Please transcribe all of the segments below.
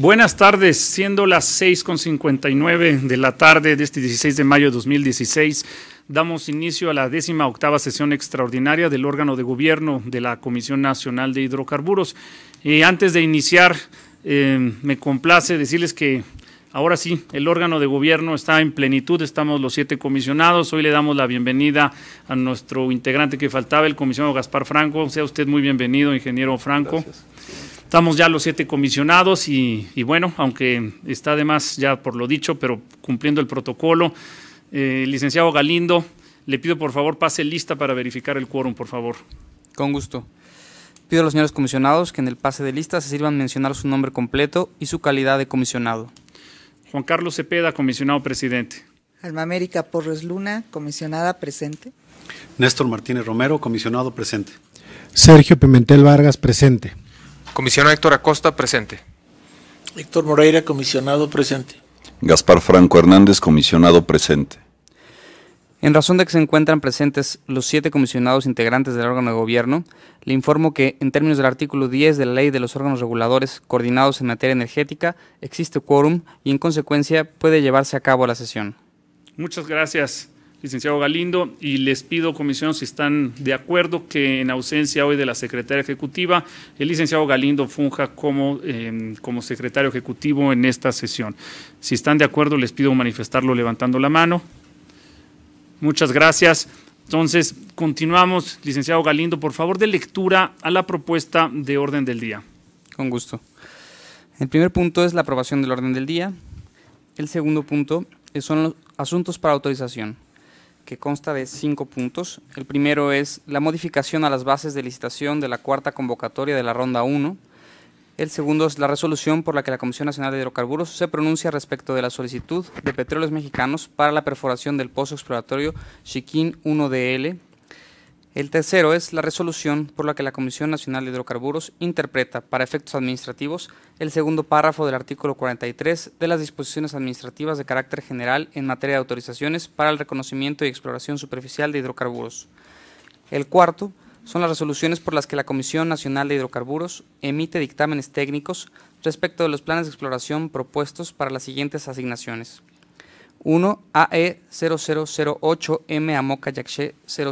Buenas tardes, siendo las 6.59 de la tarde de este 16 de mayo de 2016, damos inicio a la décima octava sesión extraordinaria del órgano de gobierno de la Comisión Nacional de Hidrocarburos. Y antes de iniciar, eh, me complace decirles que ahora sí, el órgano de gobierno está en plenitud, estamos los siete comisionados, hoy le damos la bienvenida a nuestro integrante que faltaba, el comisionado Gaspar Franco, sea usted muy bienvenido, ingeniero Franco. Estamos ya los siete comisionados y, bueno, aunque está además ya por lo dicho, pero cumpliendo el protocolo, eh, licenciado Galindo, le pido por favor pase lista para verificar el quórum, por favor. Con gusto. Pido a los señores comisionados que en el pase de lista se sirvan mencionar su nombre completo y su calidad de comisionado. Juan Carlos Cepeda, comisionado presidente. Alma América Porres Luna, comisionada presente. Néstor Martínez Romero, comisionado presente. Sergio Pimentel Vargas, presente. Comisionado Héctor Acosta, presente. Héctor Moreira, comisionado presente. Gaspar Franco Hernández, comisionado presente. En razón de que se encuentran presentes los siete comisionados integrantes del órgano de gobierno, le informo que, en términos del artículo 10 de la Ley de los órganos reguladores coordinados en materia energética, existe quórum y, en consecuencia, puede llevarse a cabo la sesión. Muchas gracias licenciado Galindo, y les pido, comisión, si están de acuerdo, que en ausencia hoy de la secretaria ejecutiva, el licenciado Galindo funja como, em, como secretario ejecutivo en esta sesión. Si están de acuerdo, les pido manifestarlo levantando la mano. Muchas gracias. Entonces, continuamos. Licenciado Galindo, por favor, de lectura a la propuesta de orden del día. Con gusto. El primer punto es la aprobación del orden del día. El segundo punto son los asuntos para autorización que consta de cinco puntos. El primero es la modificación a las bases de licitación de la cuarta convocatoria de la Ronda 1. El segundo es la resolución por la que la Comisión Nacional de Hidrocarburos se pronuncia respecto de la solicitud de petróleos mexicanos para la perforación del pozo exploratorio Chiquín 1DL el tercero es la resolución por la que la Comisión Nacional de Hidrocarburos interpreta para efectos administrativos el segundo párrafo del artículo 43 de las disposiciones administrativas de carácter general en materia de autorizaciones para el reconocimiento y exploración superficial de hidrocarburos. El cuarto son las resoluciones por las que la Comisión Nacional de Hidrocarburos emite dictámenes técnicos respecto de los planes de exploración propuestos para las siguientes asignaciones. 1. AE 0008M Amoca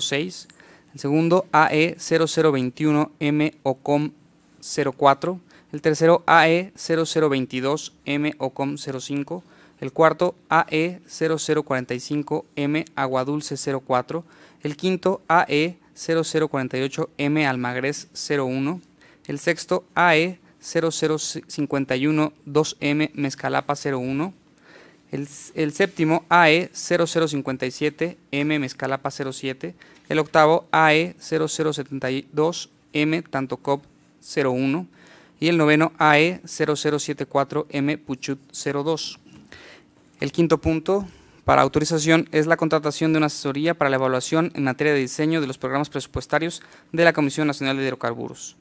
06 el segundo AE0021M-OCOM04. El tercero AE0022M-OCOM05. El cuarto AE0045M Aguadulce 04. El quinto AE0048M 01. El sexto ae 00512 2 m Mezcalapa 01. El, séptimo AE0057M Mezcalapa 07, el octavo AE0072M tanto cop 01 y el noveno AE0074M Puchut 02. El quinto punto para autorización es la contratación de una asesoría para la evaluación en materia de diseño de los programas presupuestarios de la Comisión Nacional de Hidrocarburos.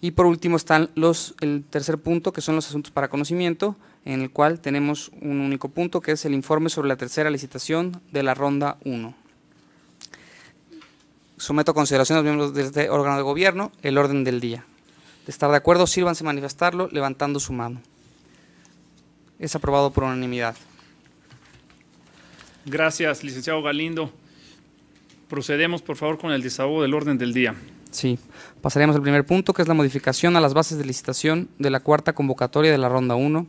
Y por último están los, el tercer punto, que son los asuntos para conocimiento, en el cual tenemos un único punto, que es el informe sobre la tercera licitación de la Ronda 1. Someto a consideración a los miembros de este órgano de gobierno el orden del día. De estar de acuerdo, sírvanse manifestarlo levantando su mano. Es aprobado por unanimidad. Gracias, licenciado Galindo. Procedemos, por favor, con el desahogo del orden del día. Sí. Pasaremos al primer punto, que es la modificación a las bases de licitación de la cuarta convocatoria de la Ronda 1.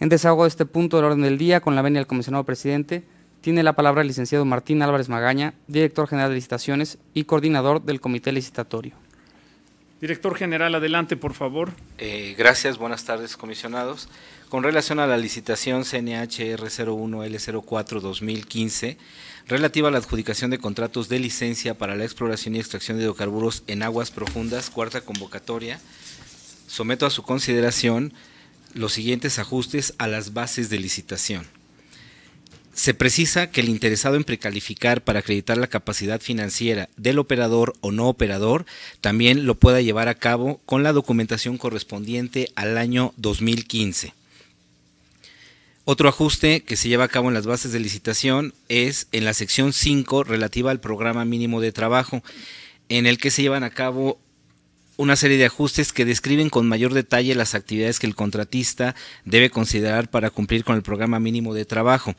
En desahogo de este punto del orden del día, con la venia del comisionado presidente, tiene la palabra el licenciado Martín Álvarez Magaña, director general de licitaciones y coordinador del comité licitatorio. Director general, adelante, por favor. Eh, gracias, buenas tardes, comisionados. Con relación a la licitación CNHR01L04-2015, relativa a la adjudicación de contratos de licencia para la exploración y extracción de hidrocarburos en aguas profundas, cuarta convocatoria, someto a su consideración los siguientes ajustes a las bases de licitación. Se precisa que el interesado en precalificar para acreditar la capacidad financiera del operador o no operador también lo pueda llevar a cabo con la documentación correspondiente al año 2015. Otro ajuste que se lleva a cabo en las bases de licitación es en la sección 5 relativa al programa mínimo de trabajo, en el que se llevan a cabo una serie de ajustes que describen con mayor detalle las actividades que el contratista debe considerar para cumplir con el programa mínimo de trabajo.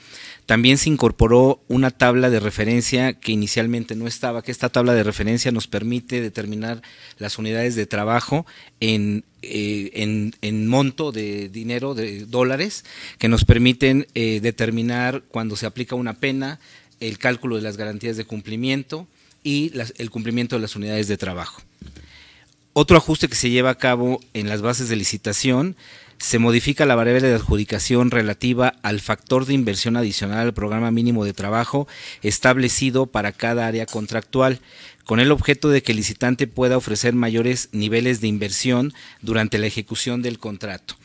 También se incorporó una tabla de referencia que inicialmente no estaba, que esta tabla de referencia nos permite determinar las unidades de trabajo en, eh, en, monto de dinero, de dólares, que nos permiten eh, determinar cuando se aplica una pena, el cálculo de las garantías de cumplimiento y el cumplimiento de las unidades de trabajo. Otro ajuste que se lleva a cabo en las bases de licitación se modifica la variable de adjudicación relativa al factor de inversión adicional al programa mínimo de trabajo establecido para cada área contractual, con el objeto de que el licitante pueda ofrecer mayores niveles de inversión durante la ejecución del contrato.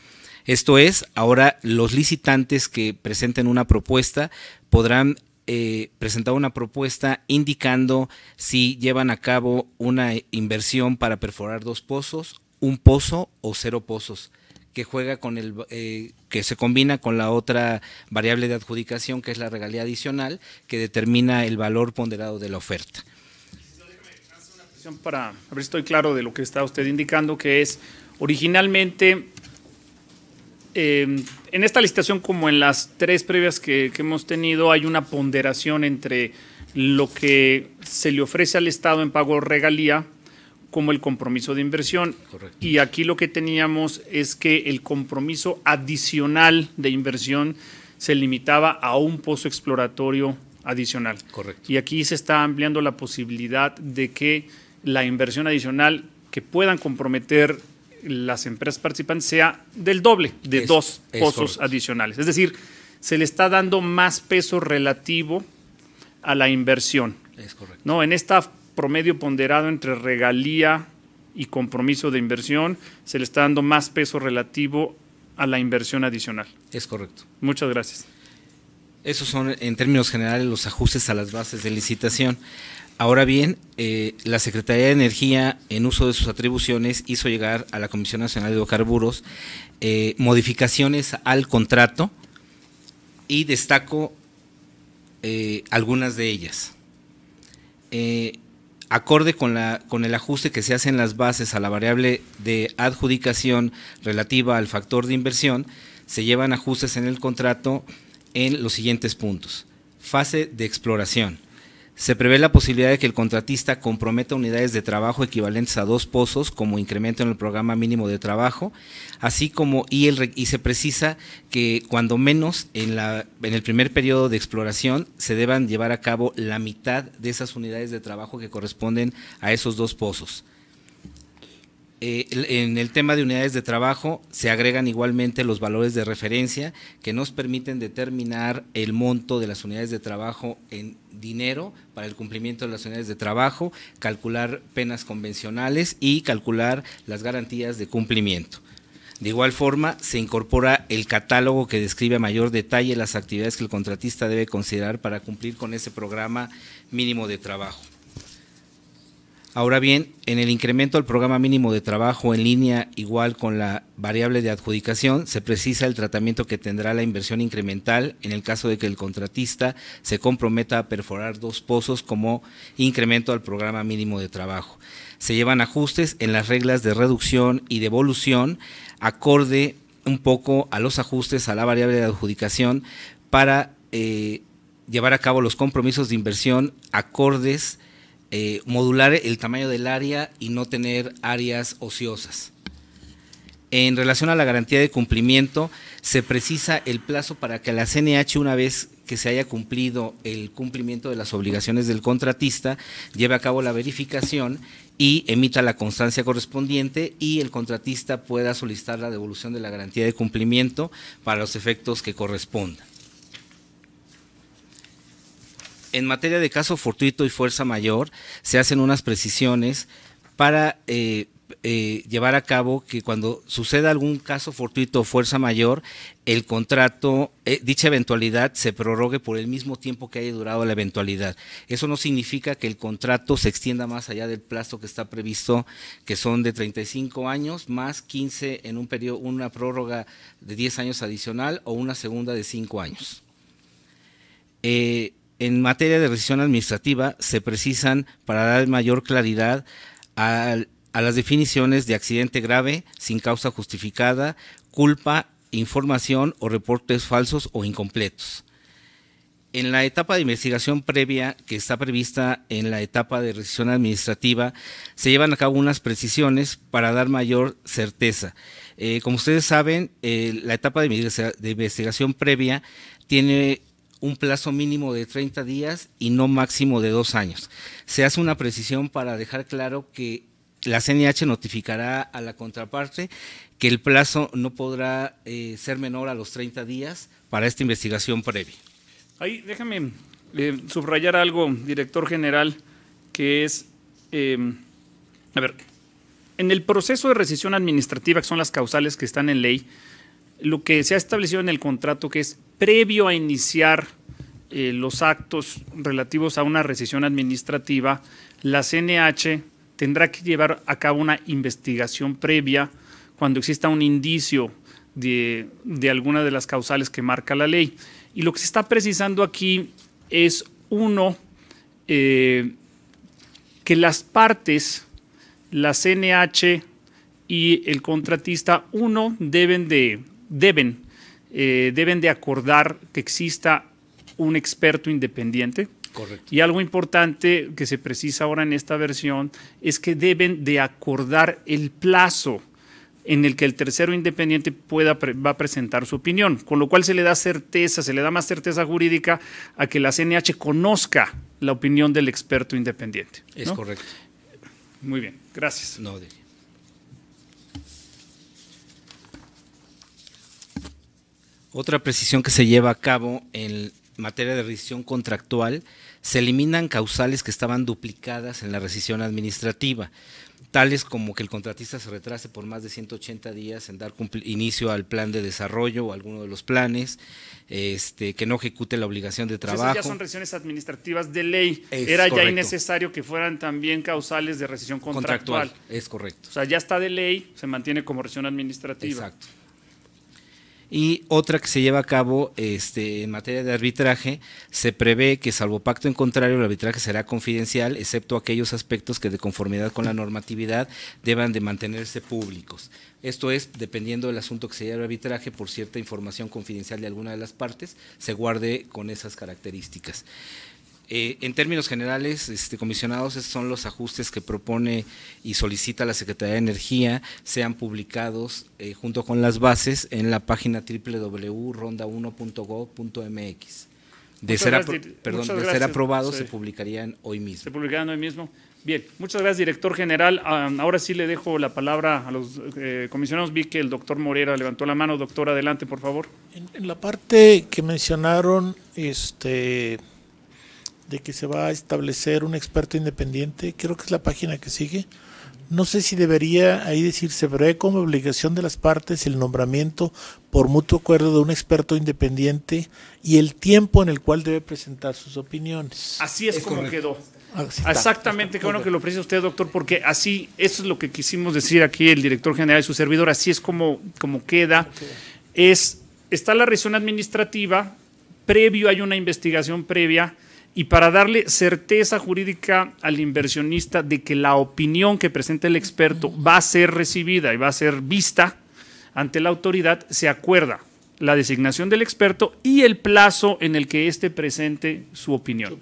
Esto es, ahora los licitantes que presenten una propuesta podrán eh, presentaba una propuesta indicando si llevan a cabo una inversión para perforar dos pozos, un pozo o cero pozos que juega con el eh, que se combina con la otra variable de adjudicación que es la regalía adicional que determina el valor ponderado de la oferta. Para a ver estoy claro de lo que está usted indicando que es originalmente em, en esta licitación, como en las tres previas que, hemos tenido, hay una ponderación entre lo que se le ofrece al Estado en pago regalía como el compromiso de inversión. Y aquí lo que teníamos es que el compromiso adicional de inversión se limitaba a un pozo exploratorio adicional. Correcto. Y aquí se está ampliando la posibilidad de que la inversión adicional que puedan comprometer las empresas participantes sea del doble, de dos pozos adicionales. Es decir, se le está dando más peso relativo a la inversión. Es correcto. ¿no? En este promedio ponderado entre regalía y compromiso de inversión, se le está dando más peso relativo a la inversión adicional. Es correcto. Muchas gracias. Esos son, en términos generales, los ajustes a las bases de licitación. Ahora bien, eh, la Secretaría de Energía, en uso de sus atribuciones, hizo llegar a la Comisión Nacional de Hidrocarburos eh, modificaciones al contrato y destaco eh, algunas de ellas. acorde con, con el ajuste que se hace en las bases a la variable de adjudicación relativa al factor de inversión, se llevan ajustes en el contrato en los siguientes puntos. Fase de exploración se prevé la posibilidad de que el contratista comprometa unidades de trabajo equivalentes a dos pozos como incremento en el programa mínimo de trabajo, así como y, se precisa que cuando menos en, la, en el primer periodo de exploración se deban llevar a cabo la mitad de esas unidades de trabajo que corresponden a esos dos pozos. Eh, en el tema de unidades de trabajo se agregan igualmente los valores de referencia que nos permiten determinar el monto de las unidades de trabajo en dinero para el cumplimiento de las unidades de trabajo, calcular penas convencionales y calcular las garantías de cumplimiento. De igual forma, se incorpora el catálogo que describe a mayor detalle las actividades que el contratista debe considerar para cumplir con ese programa mínimo de trabajo. Ahora bien, en el incremento al programa mínimo de trabajo en línea igual con la variable de adjudicación, se precisa el tratamiento que tendrá la inversión incremental en el caso de que el contratista se comprometa a perforar dos pozos como incremento al programa mínimo de trabajo. Se llevan ajustes en las reglas de reducción y devolución acorde un poco a los ajustes a la variable de adjudicación para eh, llevar a cabo los compromisos de inversión acordes eh, modular el tamaño del área y no tener áreas ociosas. En relación a la garantía de cumplimiento, se precisa el plazo para que la CNH, una vez que se haya cumplido el cumplimiento de las obligaciones del contratista, lleve a cabo la verificación y emita la constancia correspondiente y el contratista pueda solicitar la devolución de la garantía de cumplimiento para los efectos que correspondan en materia de caso fortuito y fuerza mayor, se hacen unas precisiones para eh, eh, llevar a cabo que cuando suceda algún caso fortuito o fuerza mayor, el contrato, eh, dicha eventualidad se prorrogue por el mismo tiempo que haya durado la eventualidad. Eso no significa que el contrato se extienda más allá del plazo que está previsto, que son de 35 años más 15 en un periodo, una prórroga de 10 años adicional o una segunda de 5 años. Eh, en materia de revisión administrativa se precisan para dar mayor claridad a, las definiciones de accidente grave, sin causa justificada, culpa, información o reportes falsos o incompletos. En la etapa de investigación previa que está prevista en la etapa de revisión administrativa, se llevan a cabo unas precisiones para dar mayor certeza. Eh, como ustedes saben, eh, la etapa de, investigación previa tiene un plazo mínimo de 30 días y no máximo de dos años. Se hace una precisión para dejar claro que la CNH notificará a la contraparte que el plazo no podrá eh, ser menor a los 30 días para esta investigación previa. Ahí déjame eh, subrayar algo, director general, que es, em, a ver, en el proceso de rescisión administrativa, que son las causales que están en ley, lo que se ha establecido en el contrato que es previo a iniciar eh, los actos relativos a una rescisión administrativa, la CNH tendrá que llevar a cabo una investigación previa cuando exista un indicio de, alguna de las causales que marca la ley. Y lo que se está precisando aquí es, uno, eh, que las partes, la CNH y el contratista, uno, deben de, deben eh, deben de acordar que exista un experto independiente. Correcto. Y algo importante que se precisa ahora en esta versión es que deben de acordar el plazo en el que el tercero independiente pueda, va a presentar su opinión, con lo cual se le da certeza, se le da más certeza jurídica a que la CNH conozca la opinión del experto independiente. Es correcto. Muy bien, gracias. No, de Otra precisión que se lleva a cabo en materia de rescisión contractual, se eliminan causales que estaban duplicadas en la rescisión administrativa, tales como que el contratista se retrase por más de 180 días en dar inicio al plan de desarrollo o alguno de los planes, este, que no ejecute la obligación de trabajo. Entonces, ya son rescisiones administrativas de ley. Era ya innecesario que fueran también causales de rescisión contractual. Es correcto. O sea, ya está de ley, se mantiene como rescisión administrativa. Exacto y otra que se lleva a cabo este, en materia de arbitraje, se prevé que salvo pacto en contrario el arbitraje será confidencial, excepto aquellos aspectos que de conformidad con la normatividad deban de mantenerse públicos. Esto es, dependiendo del asunto que se lleve al arbitraje, por cierta información confidencial de alguna de las partes, se guarde con esas características. Eh, en términos generales, este, comisionados, estos son los ajustes que propone y solicita la Secretaría de Energía, sean publicados eh, junto con las bases en la página www.ronda1.gov.mx. De, ser, perdón, de ser aprobado se publicarían hoy mismo. Se publicarían hoy mismo. Bien, muchas gracias, director general. ahora sí le dejo la palabra a los eh, comisionados. Vi que el doctor Morera levantó la mano. Doctor, adelante, por favor. En, en la parte que mencionaron, este de que se va a establecer un experto independiente, creo que es la página que sigue. No sé si debería ahí decirse breve como obligación de las partes el nombramiento por mutuo acuerdo de un experto independiente y el tiempo en el cual debe presentar sus opiniones. Así es, como quedó. Ah, Exactamente, qué bueno que lo precisa usted, doctor, porque así, eso es lo que quisimos decir aquí el director general y su servidor, así es como, como queda. Es, está la región administrativa, previo hay una investigación previa y para darle certeza jurídica al inversionista de que la opinión que presenta el experto va a ser recibida y va a ser vista ante la autoridad, se acuerda la designación del experto y el plazo en el que éste presente su opinión.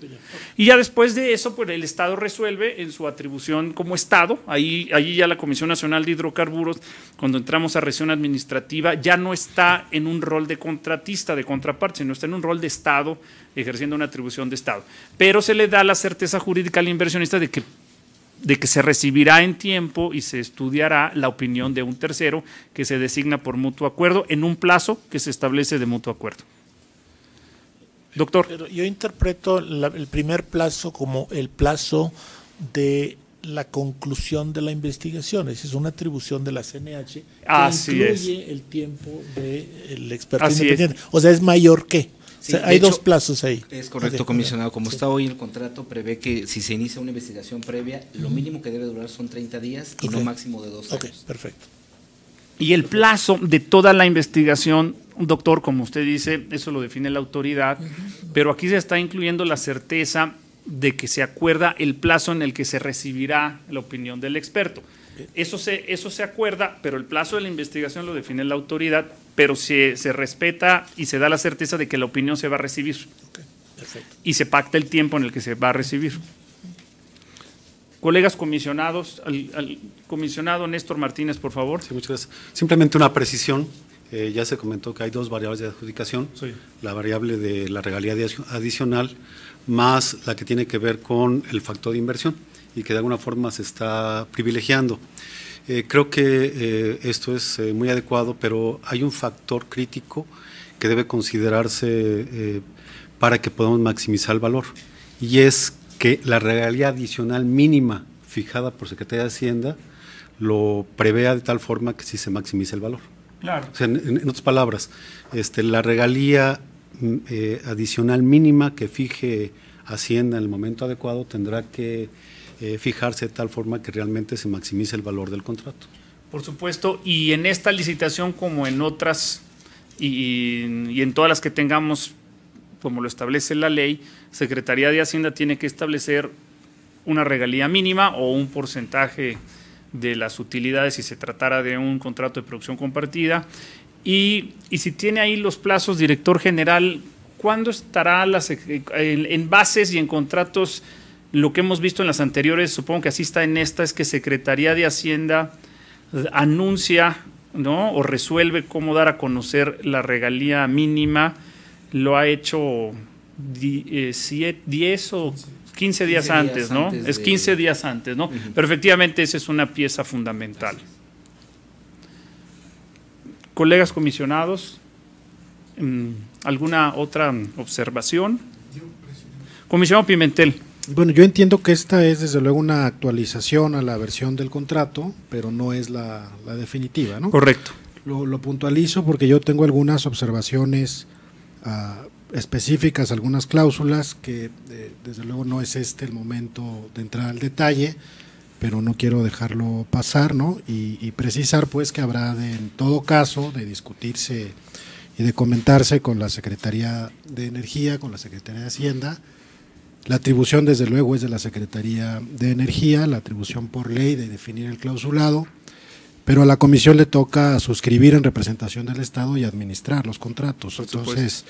Y ya después de eso, pues el Estado resuelve en su atribución como Estado, ahí, ahí ya la Comisión Nacional de Hidrocarburos, cuando entramos a región administrativa, ya no está en un rol de contratista, de contraparte, sino está en un rol de Estado, ejerciendo una atribución de Estado. Pero se le da la certeza jurídica al inversionista de que de que se recibirá en tiempo y se estudiará la opinión de un tercero que se designa por mutuo acuerdo en un plazo que se establece de mutuo acuerdo. Doctor. yo interpreto el primer plazo como el plazo de la conclusión de la investigación, es una atribución de la CNH que incluye el tiempo del de experto independiente. O sea, es mayor que hay dos plazos ahí. Es correcto, comisionado. Como está hoy el contrato, prevé que si se inicia una investigación previa, lo mínimo que debe durar son 30 días y lo máximo de dos años. Ok, perfecto. Y el plazo de toda la investigación, doctor, como usted dice, eso lo define la autoridad, pero aquí se está incluyendo la certeza de que se acuerda el plazo en el que se recibirá la opinión del experto. Eso se, eso se acuerda, pero el plazo de la investigación lo define la autoridad, pero se, se respeta y se da la certeza de que la opinión se va a recibir. Y se pacta el tiempo en el que se va a recibir. Colegas comisionados, al, comisionado Néstor Martínez, por favor. Sí, muchas gracias. Simplemente una precisión. Eh, ya se comentó que hay dos variables de adjudicación, la variable de la regalía adicional más la que tiene que ver con el factor de inversión y que de alguna forma se está privilegiando. Eh, creo que eh, esto es eh, muy adecuado, pero hay un factor crítico que debe considerarse para que podamos maximizar el valor, y es que la regalía adicional mínima fijada por Secretaría de Hacienda lo prevea de tal forma que sí se maximice el valor. Claro. en, otras palabras, este, la regalía mm, adicional mínima que fije Hacienda en el momento adecuado tendrá que eh, fijarse de tal forma que realmente se maximice el valor del contrato. Por supuesto, y en esta licitación como en otras y, en todas las que tengamos, como lo establece la ley, Secretaría de Hacienda tiene que establecer una regalía mínima o un porcentaje de las utilidades si se tratara de un contrato de producción compartida. Y, si tiene ahí los plazos, director general, ¿cuándo estará las, en bases y en contratos lo que hemos visto en las anteriores, supongo que así está en esta, es que Secretaría de Hacienda eh, anuncia o resuelve cómo dar a conocer la regalía mínima. Lo ha hecho 10 eh, o 15 días antes, ¿no? es 15 días antes, ¿no? Pero efectivamente esa es una pieza fundamental. Colegas comisionados, mm, ¿alguna otra observación? Comisionado Pimentel. Bueno, yo entiendo que esta es desde luego una actualización a la versión del contrato, pero no es la, definitiva, ¿no? Correcto. Lo, lo, puntualizo porque yo tengo algunas observaciones ah, específicas, algunas cláusulas que eh, desde luego no es este el momento de entrar al detalle, pero no quiero dejarlo pasar, ¿no? Y, precisar pues que habrá en todo caso de discutirse y de comentarse con la Secretaría de Energía, con la Secretaría de Hacienda la atribución, desde luego, es de la Secretaría de Energía, la atribución por ley de definir el clausulado, pero a la comisión le toca suscribir en representación del Estado y administrar los contratos. Entonces,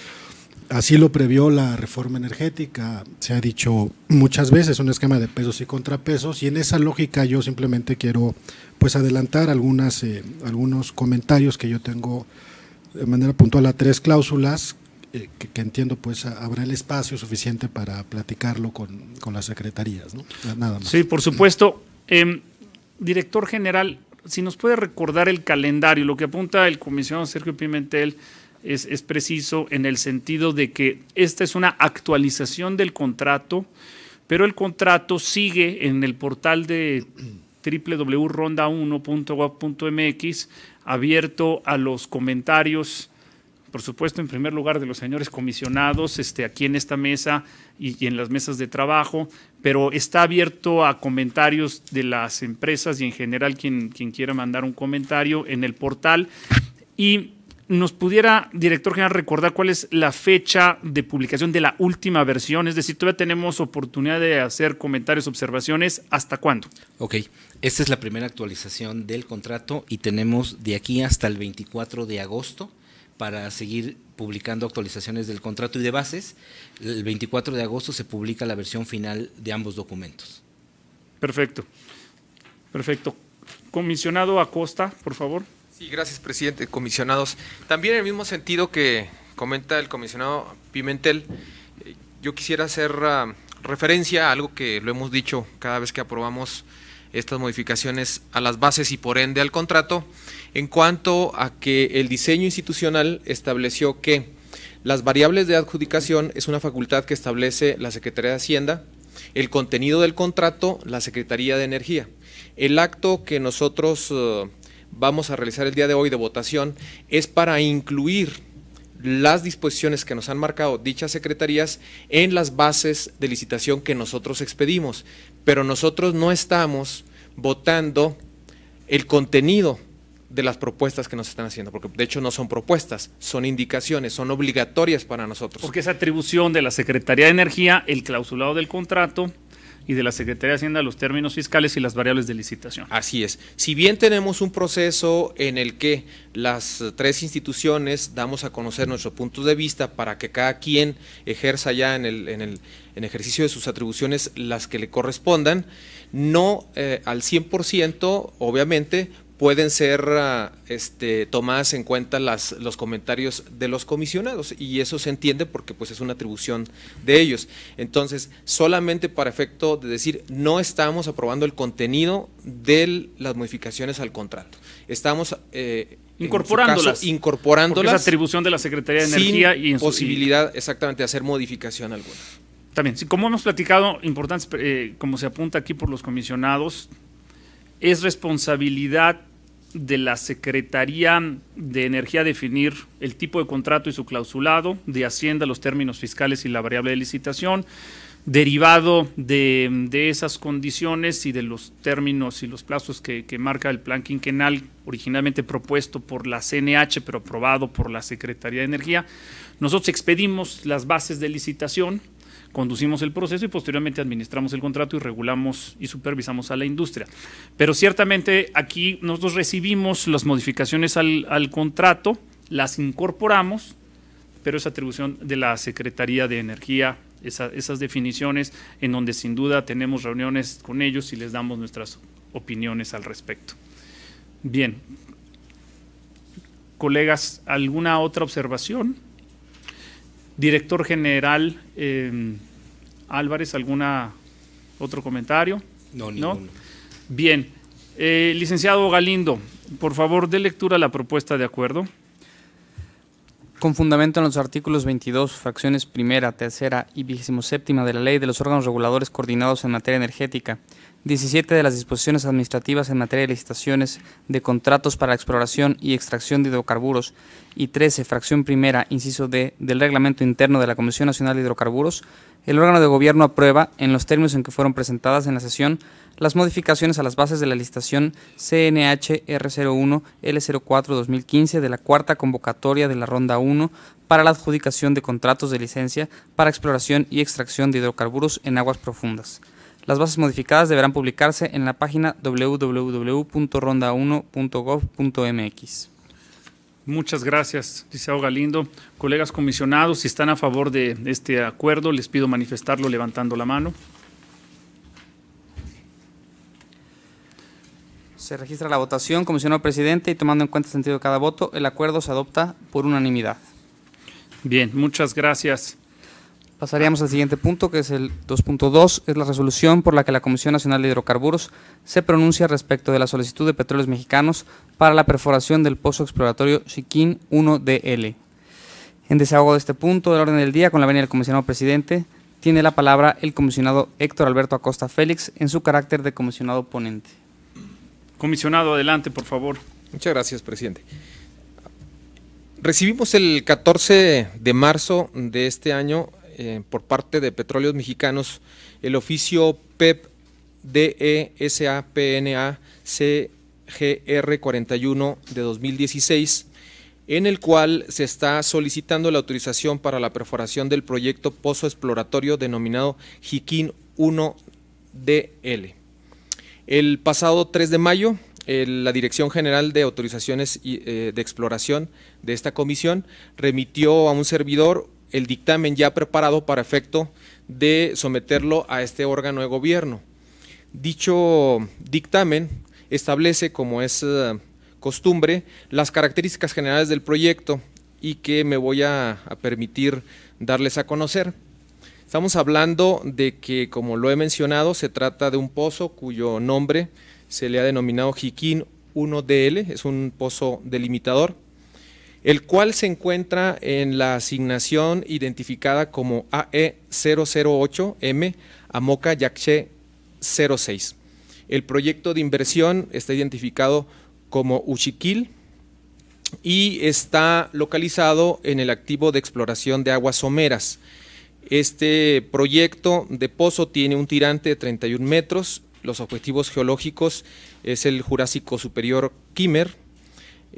así lo previó la reforma energética, se ha dicho muchas veces, un esquema de pesos y contrapesos, y en esa lógica yo simplemente quiero pues adelantar algunas, eh, algunos comentarios que yo tengo de manera puntual a tres cláusulas eh, que, entiendo pues habrá el espacio suficiente para platicarlo con, las secretarías, ¿no? Sí, por supuesto. Em, director general, si nos puede recordar el calendario, lo que apunta el comisionado Sergio Pimentel es, es preciso en el sentido de que esta es una actualización del contrato, pero el contrato sigue en el portal de www.ronda1.gov.mx abierto a los comentarios por supuesto, en primer lugar de los señores comisionados, este, aquí en esta mesa y, en las mesas de trabajo, pero está abierto a comentarios de las empresas y en general quien, quien quiera mandar un comentario en el portal. Y nos pudiera, director general, recordar cuál es la fecha de publicación de la última versión, es decir, todavía tenemos oportunidad de hacer comentarios, observaciones, ¿hasta cuándo? Ok, esta es la primera actualización del contrato y tenemos de aquí hasta el 24 de agosto para seguir publicando actualizaciones del contrato y de bases. El 24 de agosto se publica la versión final de ambos documentos. Perfecto. Perfecto. Comisionado Acosta, por favor. Sí, gracias, presidente. Comisionados. También en el mismo sentido que comenta el comisionado Pimentel, eh, yo quisiera hacer ah, referencia a algo que lo hemos dicho cada vez que aprobamos estas modificaciones a las bases y por ende al contrato, en cuanto a que el diseño institucional estableció que las variables de adjudicación es una facultad que establece la Secretaría de Hacienda, el contenido del contrato la Secretaría de Energía. El acto que nosotros eh, vamos a realizar el día de hoy de votación es para incluir las disposiciones que nos han marcado dichas secretarías en las bases de licitación que nosotros expedimos pero nosotros no estamos votando el contenido de las propuestas que nos están haciendo, porque de hecho no son propuestas, son indicaciones, son obligatorias para nosotros. Porque esa atribución de la Secretaría de Energía el clausulado del contrato y de la Secretaría de Hacienda los términos fiscales y las variables de licitación. Así es. Si bien tenemos un proceso en el que las tres instituciones damos a conocer nuestro punto de vista para que cada quien ejerza ya en el, ejercicio de sus atribuciones las que le correspondan, no eh, al 100%, obviamente, pueden ser ah, este, tomadas en cuenta las, los comentarios de los comisionados y eso se entiende porque pues es una atribución de ellos. Entonces, solamente para efecto de decir, no estamos aprobando el contenido de las modificaciones al contrato, estamos eh, incorporándolas, es atribución de la Secretaría de Energía y en posibilidad exactamente de hacer modificación alguna. También, como hemos platicado, importantes eh, como se apunta aquí por los comisionados, es responsabilidad de la Secretaría de Energía definir el tipo de contrato y su clausulado, de Hacienda los términos fiscales y la variable de licitación. Derivado de, esas condiciones y de los términos y los plazos que, que marca el plan quinquenal originalmente propuesto por la CNH pero aprobado por la Secretaría de Energía, nosotros expedimos las bases de licitación, conducimos el proceso y posteriormente administramos el contrato y regulamos y supervisamos a la industria. Pero ciertamente aquí nosotros recibimos las modificaciones al, contrato, las incorporamos, pero es atribución de la Secretaría de Energía esas definiciones en donde sin duda tenemos reuniones con ellos y les damos nuestras opiniones al respecto. Bien, colegas, ¿alguna otra observación? Director General eh, Álvarez, ¿alguna otro comentario? No, ninguno. Bien. Eh, licenciado Galindo, por favor, dé lectura a la propuesta de acuerdo. Con fundamento en los artículos 22, fracciones primera, tercera y vigésimo séptima de la Ley de los órganos reguladores coordinados en materia energética, 17 de las disposiciones administrativas en materia de licitaciones de contratos para la exploración y extracción de hidrocarburos y 13, fracción primera, inciso D, del reglamento interno de la Comisión Nacional de Hidrocarburos, el órgano de gobierno aprueba, en los términos en que fueron presentadas en la sesión, las modificaciones a las bases de la licitación CNH R01 L04 2015 de la cuarta convocatoria de la Ronda 1 para la adjudicación de contratos de licencia para exploración y extracción de hidrocarburos en aguas profundas. Las bases modificadas deberán publicarse en la página www.ronda1.gov.mx. Muchas gracias, Liceo Galindo. Colegas comisionados, si están a favor de este acuerdo, les pido manifestarlo levantando la mano. Se registra la votación, comisionado presidente, y tomando en cuenta el sentido de cada voto, el acuerdo se adopta por unanimidad. Bien, muchas gracias. Pasaríamos al siguiente punto, que es el 2.2, es la resolución por la que la Comisión Nacional de Hidrocarburos se pronuncia respecto de la solicitud de petróleos mexicanos para la perforación del pozo exploratorio Chiquín 1DL. En desahogo de este punto del orden del día, con la venida del comisionado presidente, tiene la palabra el comisionado Héctor Alberto Acosta Félix en su carácter de comisionado ponente. Comisionado, adelante, por favor. Muchas gracias, presidente. Recibimos el 14 de marzo de este año eh, por parte de Petróleos Mexicanos el oficio PEP DESAPNA CGR41 de 2016 en el cual se está solicitando la autorización para la perforación del proyecto pozo exploratorio denominado Jiquín 1DL. El pasado 3 de mayo, la Dirección General de Autorizaciones eh, de Exploración de esta comisión remitió a un servidor el dictamen ya preparado para efecto de someterlo a este órgano de gobierno. Dicho dictamen establece, como es eh, costumbre, las características generales del proyecto y que me voy a, permitir darles a conocer. Estamos hablando de que, como lo he mencionado, se trata de un pozo cuyo nombre se le ha denominado Jiquín 1DL, es un pozo delimitador el cual se encuentra en la asignación identificada como AE008M Amoca Yaché 06. El proyecto de inversión está identificado como Uchiquil y está localizado en el activo de exploración de aguas someras. Este proyecto de pozo tiene un tirante de 31 metros. Los objetivos geológicos es el Jurásico Superior Quimer,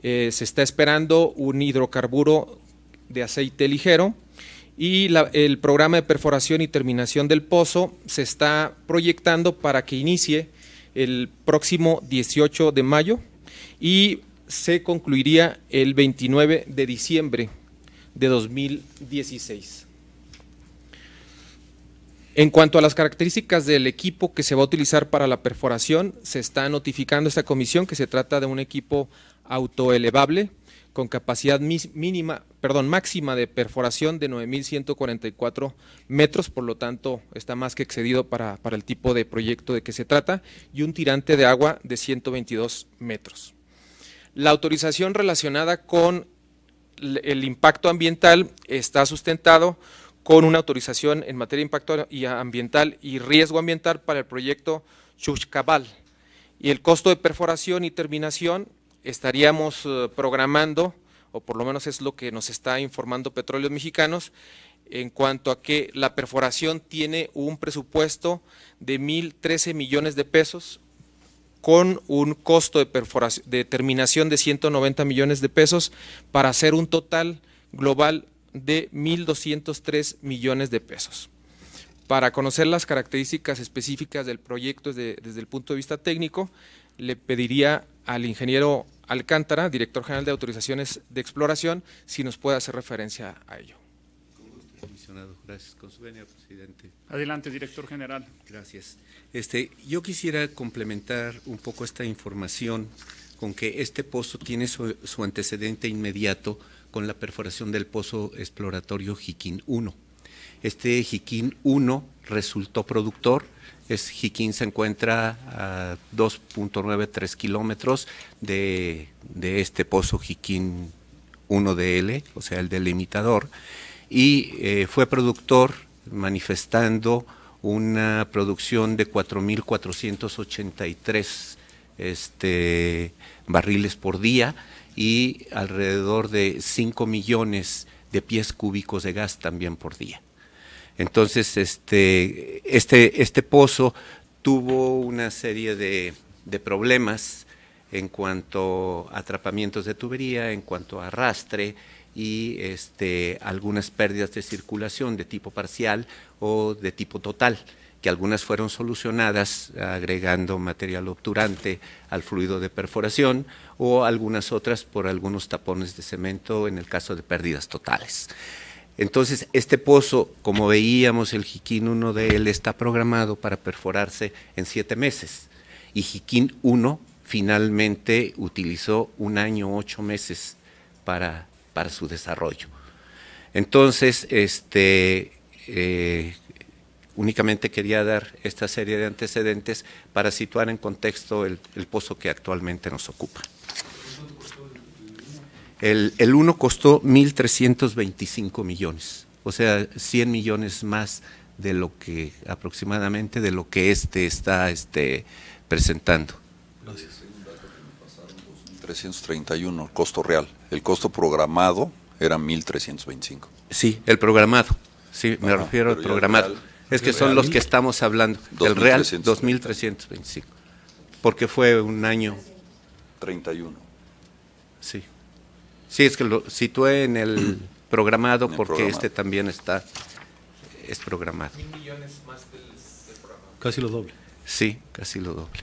eh, se está esperando un hidrocarburo de aceite ligero y el programa de perforación y terminación del pozo se está proyectando para que inicie el próximo 18 de mayo y se concluiría el 29 de diciembre de 2016. En cuanto a las características del equipo que se va a utilizar para la perforación, se está notificando esta comisión que se trata de un equipo autoelevable con capacidad mínima, perdón, máxima de perforación de 9.144 metros, por lo tanto está más que excedido para, para, el tipo de proyecto de que se trata, y un tirante de agua de 122 metros. La autorización relacionada con el impacto ambiental está sustentado con una autorización en materia de impacto ambiental y riesgo ambiental para el proyecto Chuchcabal. Y el costo de perforación y terminación estaríamos eh, programando, o por lo menos es lo que nos está informando Petróleos Mexicanos, en cuanto a que la perforación tiene un presupuesto de 1.013 millones de pesos con un costo de, perforación, de terminación de 190 millones de pesos para hacer un total global de 1.203 millones de pesos. Para conocer las características específicas del proyecto desde, desde el punto de vista técnico, le pediría al ingeniero Alcántara, director general de autorizaciones de exploración, si nos puede hacer referencia a ello. Comisionado, gracias. Con su venia, presidente. Adelante, director general. Gracias. Este, yo quisiera complementar un poco esta información con que este pozo tiene su, antecedente inmediato con la perforación del pozo exploratorio Jiquín 1. Este Jiquín 1 resultó productor es, Jiquín se encuentra a 2.93 kilómetros de, este pozo Jiquín 1DL, o sea, el delimitador, y eh, fue productor manifestando una producción de 4.483 este, barriles por día y alrededor de 5 millones de pies cúbicos de gas también por día. Entonces, este, este, este, pozo tuvo una serie de, problemas en cuanto a atrapamientos de tubería, en cuanto a arrastre y este, algunas pérdidas de circulación de tipo parcial o de tipo total, que algunas fueron solucionadas agregando material obturante al fluido de perforación o algunas otras por algunos tapones de cemento en el caso de pérdidas totales. Entonces, este pozo, como veíamos, el Jiquín 1 de él está programado para perforarse en siete meses. Y Jiquín 1 finalmente utilizó un año, ocho meses para, su desarrollo. Entonces, este, eh, únicamente quería dar esta serie de antecedentes para situar en contexto el pozo que actualmente nos ocupa. El, el uno costó 1.325 millones, o sea, 100 millones más de lo que aproximadamente de lo que este está este, presentando. Gracias. 331 el costo real. El costo programado era 1325. Sí, el programado. Sí, me refiero al programado. es que son los que estamos hablando. el real 2325. Porque fue un año 31. Sí. Sí, es que lo situé en el programado porque este también está, es programado. Casi lo doble. Sí, casi lo doble.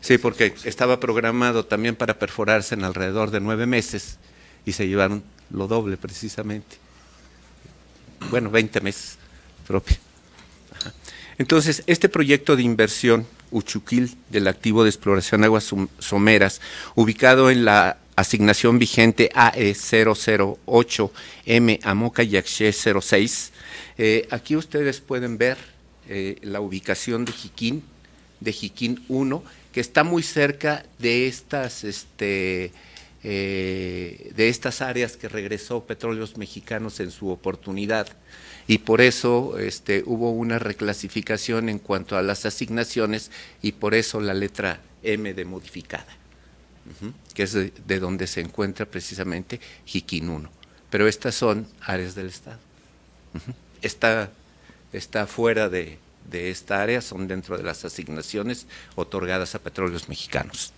sí, porque estaba programado también para perforarse en alrededor de nueve meses y se llevaron lo doble precisamente. Bueno, 20 meses propio. Entonces, este proyecto de inversión Uchuquil del activo de exploración aguas someras, ubicado en la asignación vigente AE008M Amoca Yaxché 06. Eh, aquí ustedes pueden ver eh, la ubicación de Jiquín, de Jiquín 1, que está muy cerca de estas, este, eh, de estas áreas que regresó Petróleos Mexicanos en su oportunidad y por eso este, hubo una reclasificación en cuanto a las asignaciones y por eso la letra M de modificada, que es de, donde se encuentra precisamente Jiquín 1. Pero estas son áreas del Estado. Está, fuera de esta área, son dentro de las asignaciones otorgadas a petróleos mexicanos.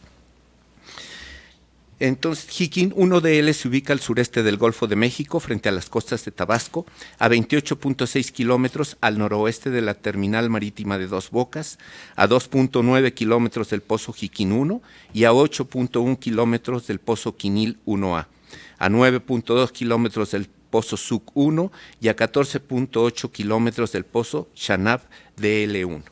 Entonces, Jiquín 1DL se ubica al sureste del Golfo de México, frente a las costas de Tabasco, a 28.6 kilómetros al noroeste de la terminal marítima de Dos Bocas, a 2.9 kilómetros del Pozo Jiquín 1 y a 8.1 kilómetros del Pozo Quinil 1A, a 9.2 kilómetros del Pozo Suc 1 y a 14.8 kilómetros del Pozo Shanab DL1.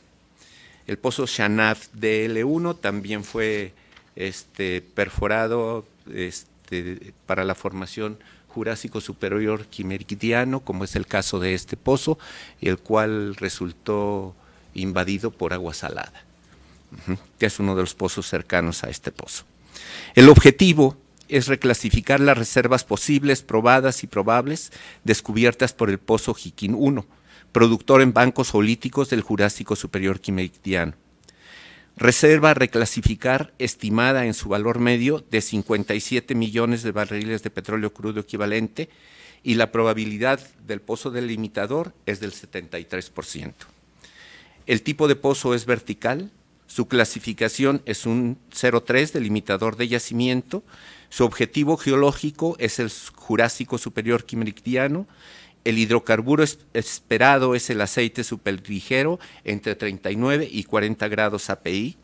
El Pozo Shanab DL1 también fue este, perforado este, para la formación Jurásico Superior Quimeridiano, como es el caso de este pozo, el cual resultó invadido por agua salada, que es uno de los pozos cercanos a este pozo. El objetivo es reclasificar las reservas posibles, probadas y probables descubiertas por el pozo Jiquín I, productor en bancos holíticos del Jurásico Superior Quimeridiano reserva reclasificar estimada en su valor medio de 57 millones de barriles de petróleo crudo equivalente y la probabilidad del pozo delimitador es del 73%. El tipo de pozo es vertical, su clasificación es un 03 delimitador de yacimiento, su objetivo geológico es el Jurásico Superior Quimeridiano el hidrocarburo esperado es el aceite superligero entre 39 y 40 grados API.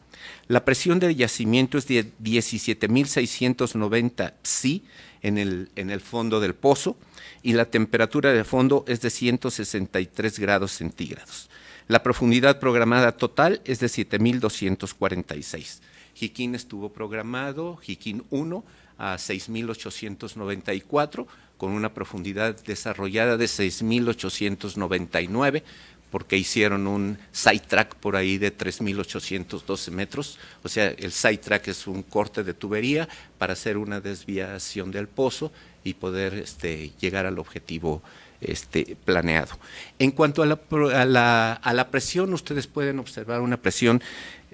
La presión de yacimiento es de 17.690 psi en el, en el fondo del pozo y la temperatura de fondo es de 163 grados centígrados. La profundidad programada total es de 7.246. Jiquín estuvo programado, Jiquín 1, a 6.894, con una profundidad desarrollada de 6.899, porque hicieron un sidetrack por ahí de 3.812 metros. O sea, el sidetrack es un corte de tubería para hacer una desviación del pozo y poder este, llegar al objetivo este, planeado. En cuanto a la, a, la, a la presión, ustedes pueden observar una presión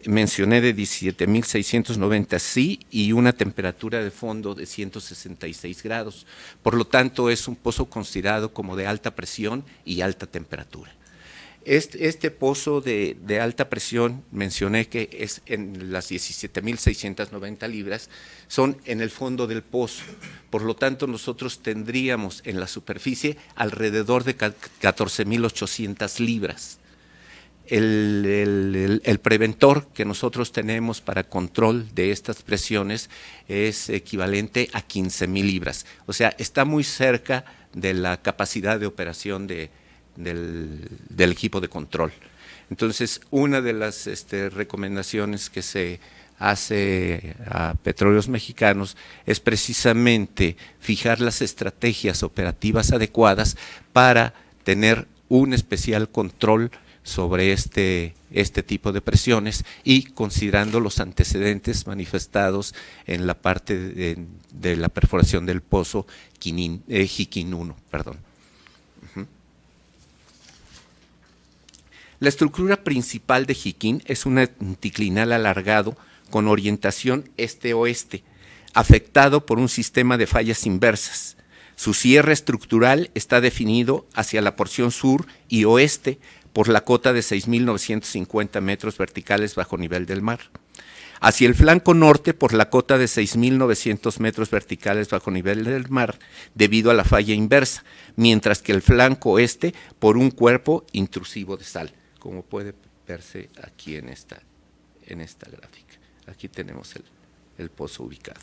mencioné de 17.690 sí y una temperatura de fondo de 166 grados. Por lo tanto, es un pozo considerado como de alta presión y alta temperatura. Este, pozo de, de, alta presión, mencioné que es en las 17.690 libras, son en el fondo del pozo. Por lo tanto, nosotros tendríamos en la superficie alrededor de 14.800 libras el, preventor que nosotros tenemos para control de estas presiones es equivalente a 15 mil libras. O sea, está muy cerca de la capacidad de operación del, equipo de control. Entonces, una de las este, recomendaciones que se hace a Petróleos Mexicanos es precisamente fijar las estrategias operativas adecuadas para tener un especial control sobre este, este tipo de presiones y considerando los antecedentes manifestados en la parte de, la perforación del pozo Quinin, 1. Eh, perdón. La estructura principal de Jiquín es un anticlinal alargado con orientación este-oeste, afectado por un sistema de fallas inversas. Su cierre estructural está definido hacia la porción sur y oeste por la cota de 6.950 metros verticales bajo nivel del mar. Hacia el flanco norte por la cota de 6.900 metros verticales bajo nivel del mar debido a la falla inversa, mientras que el flanco oeste por un cuerpo intrusivo de sal, como puede verse aquí en esta, en esta gráfica. Aquí tenemos el, pozo ubicado.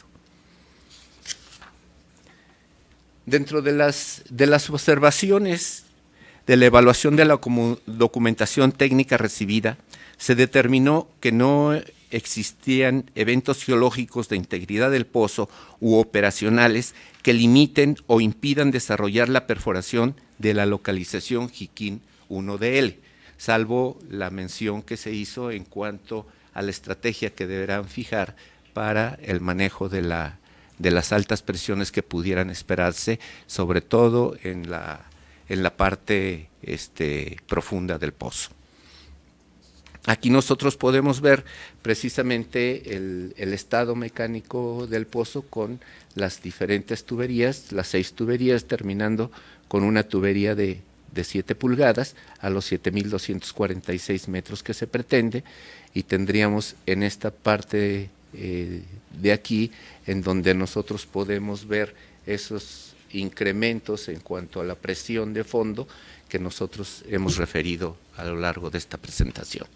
Dentro de las, de las observaciones de la evaluación de la documentación técnica recibida, se determinó que no existían eventos geológicos de integridad del pozo u operacionales que limiten o impidan desarrollar la perforación de la localización Jiquín 1DL, salvo la mención que se hizo en cuanto a la estrategia que deberán fijar para el manejo de, la, de las altas presiones que pudieran esperarse, sobre todo en la en la parte este, profunda del pozo. Aquí nosotros podemos ver precisamente el, estado mecánico del pozo con las diferentes tuberías, las seis tuberías, terminando con una tubería de, de 7 pulgadas a los 7.246 metros que se pretende y tendríamos en esta parte eh, de aquí en donde nosotros podemos ver esos incrementos en cuanto a la presión de fondo que nosotros hemos referido a lo largo de esta presentación.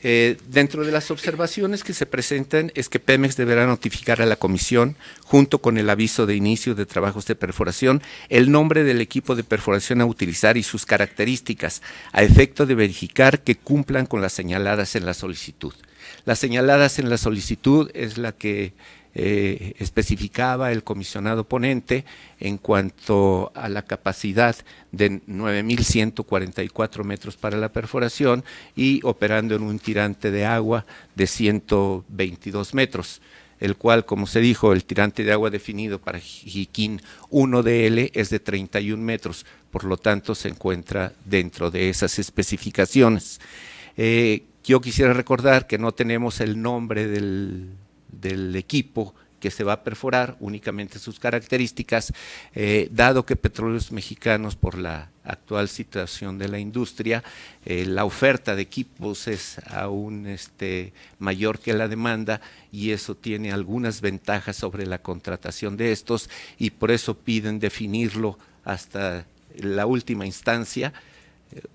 Eh, dentro de las observaciones que se presentan es que Pemex deberá notificar a la comisión, junto con el aviso de inicio de trabajos de perforación, el nombre del equipo de perforación a utilizar y sus características, a efecto de verificar que cumplan con las señaladas en la solicitud. Las señaladas en la solicitud es la que eh, especificaba el comisionado ponente en cuanto a la capacidad de 9.144 metros para la perforación y operando en un tirante de agua de 122 metros el cual, como se dijo, el tirante de agua definido para Jiquín 1DL es de 31 metros, por lo tanto se encuentra dentro de esas especificaciones. Eh, yo quisiera recordar que no tenemos el nombre del del equipo que se va a perforar, únicamente sus características, eh, dado que Petróleos Mexicanos, por la actual situación de la industria, eh, la oferta de equipos es aún este, mayor que la demanda y eso tiene algunas ventajas sobre la contratación de estos y por eso piden definirlo hasta la última instancia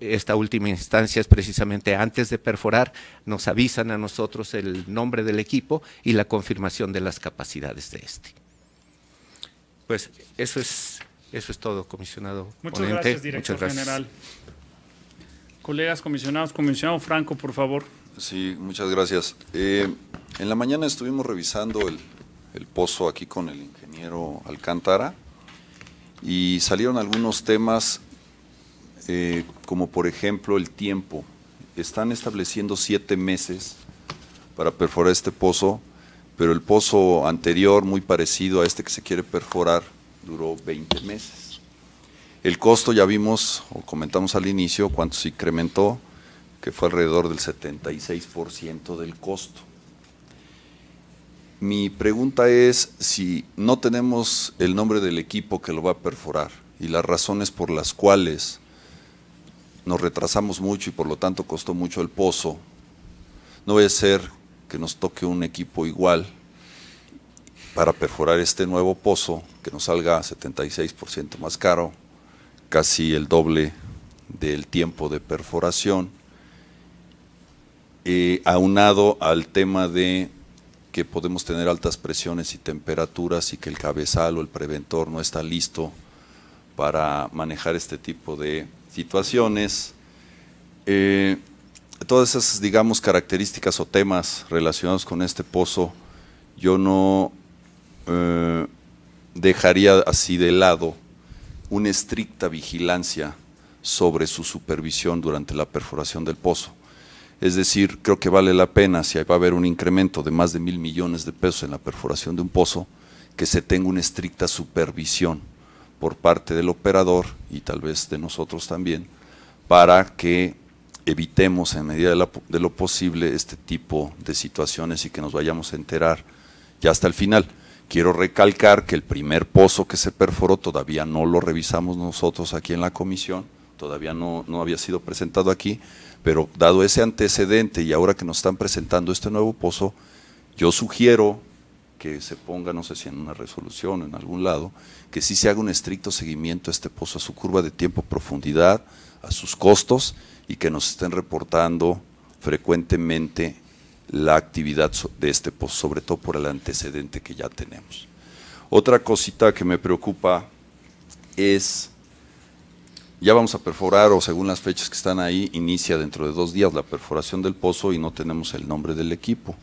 esta última instancia es precisamente antes de perforar, nos avisan a nosotros el nombre del equipo y la confirmación de las capacidades de este. Pues eso es, eso es todo, comisionado. Muchas gracias, director general. Colegas comisionados, comisionado Franco, por favor. Sí, muchas gracias. Eh, en la mañana estuvimos revisando el, el pozo aquí con el ingeniero Alcántara y salieron algunos temas eh, como por ejemplo el tiempo. Están estableciendo siete meses para perforar este pozo, pero el pozo anterior, muy parecido a este que se quiere perforar, duró 20 meses. El costo ya vimos o comentamos al inicio cuánto se incrementó, que fue alrededor del 76% del costo. Mi pregunta es si no tenemos el nombre del equipo que lo va a perforar y las razones por las cuales nos retrasamos mucho y por lo tanto costó mucho el pozo. No debe ser que nos toque un equipo igual para perforar este nuevo pozo que nos salga 76% más caro, casi el doble del tiempo de perforación, eh, aunado al tema de que podemos tener altas presiones y temperaturas y que el cabezal o el preventor no está listo para manejar este tipo de situaciones, eh, todas esas, digamos, características o temas relacionados con este pozo, yo no eh, dejaría así de lado una estricta vigilancia sobre su supervisión durante la perforación del pozo. Es decir, creo que vale la pena, si va a haber un incremento de más de mil millones de pesos en la perforación de un pozo, que se tenga una estricta supervisión por parte del operador y tal vez de nosotros también, para que evitemos en medida de, lo posible este tipo de situaciones y que nos vayamos a enterar ya hasta el final. Quiero recalcar que el primer pozo que se perforó todavía no lo revisamos nosotros aquí en la comisión, todavía no, no había sido presentado aquí, pero dado ese antecedente y ahora que nos están presentando este nuevo pozo, yo sugiero que se ponga, no sé si en una resolución o en algún lado, que sí se haga un estricto seguimiento a este pozo, a su curva de tiempo, profundidad, a sus costos y que nos estén reportando frecuentemente la actividad de este pozo, sobre todo por el antecedente que ya tenemos. Otra cosita que me preocupa es, ya vamos a perforar o según las fechas que están ahí, inicia dentro de dos días la perforación del pozo y no tenemos el nombre del equipo.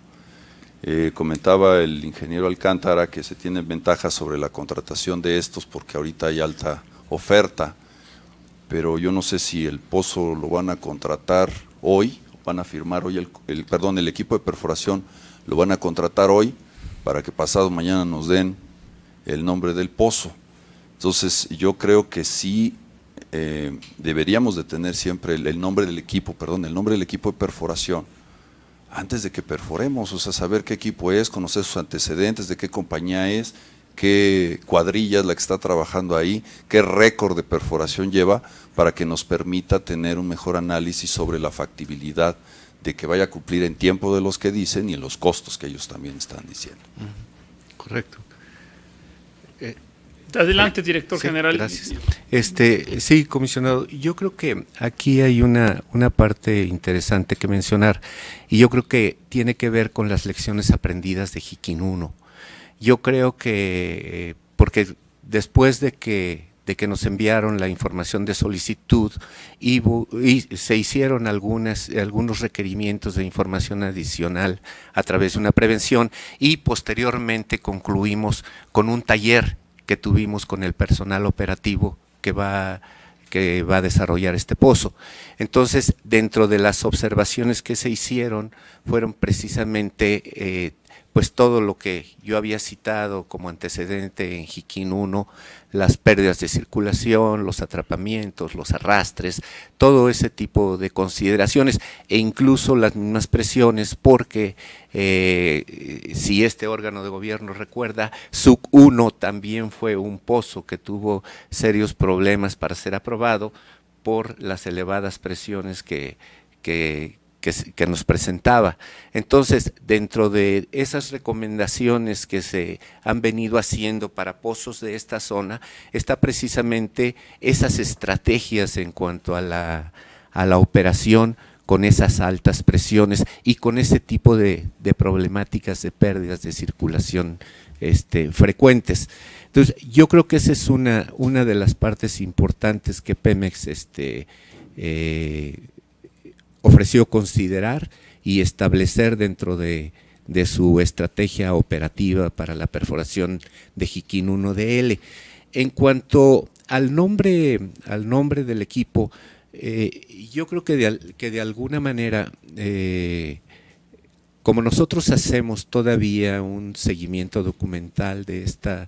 Eh, comentaba el ingeniero Alcántara que se tienen ventajas sobre la contratación de estos porque ahorita hay alta oferta, pero yo no sé si el pozo lo van a contratar hoy, van a firmar hoy, el, perdón, el equipo de perforación lo van a contratar hoy para que pasado mañana nos den el nombre del pozo. Entonces yo creo que sí eh, deberíamos de tener siempre el nombre del equipo, perdón, el nombre del equipo de perforación antes de que perforemos, o sea, saber qué equipo es, conocer sus antecedentes, de qué compañía es, qué cuadrilla es la que está trabajando ahí, qué récord de perforación lleva, para que nos permita tener un mejor análisis sobre la factibilidad de que vaya a cumplir en tiempo de los que dicen y en los costos que ellos también están diciendo. Correcto. Adelante, director general. Gracias. Este, sí, comisionado, yo creo que aquí hay una, una parte interesante que mencionar y yo creo que tiene que ver con las lecciones aprendidas de 1. Yo creo que, eh, porque después de que de que nos enviaron la información de solicitud y, y se hicieron algunas, algunos requerimientos de información adicional a través de una prevención y posteriormente concluimos con un taller que tuvimos con el personal operativo que va, que va a desarrollar este pozo. Entonces, dentro de las observaciones que se hicieron, fueron precisamente eh, pues todo lo que yo había citado como antecedente en Jiquín 1, las pérdidas de circulación, los atrapamientos, los arrastres, todo ese tipo de consideraciones e incluso las mismas presiones porque eh, si este órgano de gobierno recuerda, SUC 1 también fue un pozo que tuvo serios problemas para ser aprobado por las elevadas presiones que, que, que, nos presentaba. Entonces, dentro de esas recomendaciones que se han venido haciendo para pozos de esta zona, está precisamente esas estrategias en cuanto a la, a la operación con esas altas presiones y con ese tipo de, problemáticas de pérdidas de circulación este, frecuentes. Entonces, yo creo que esa es una, una de las partes importantes que Pemex este, eh, ofreció considerar y establecer dentro de, su estrategia operativa para la perforación de Jiquín 1DL. En cuanto al nombre, al nombre del equipo, eh, yo creo que de, que de alguna manera, eh, como nosotros hacemos todavía un seguimiento documental de esta,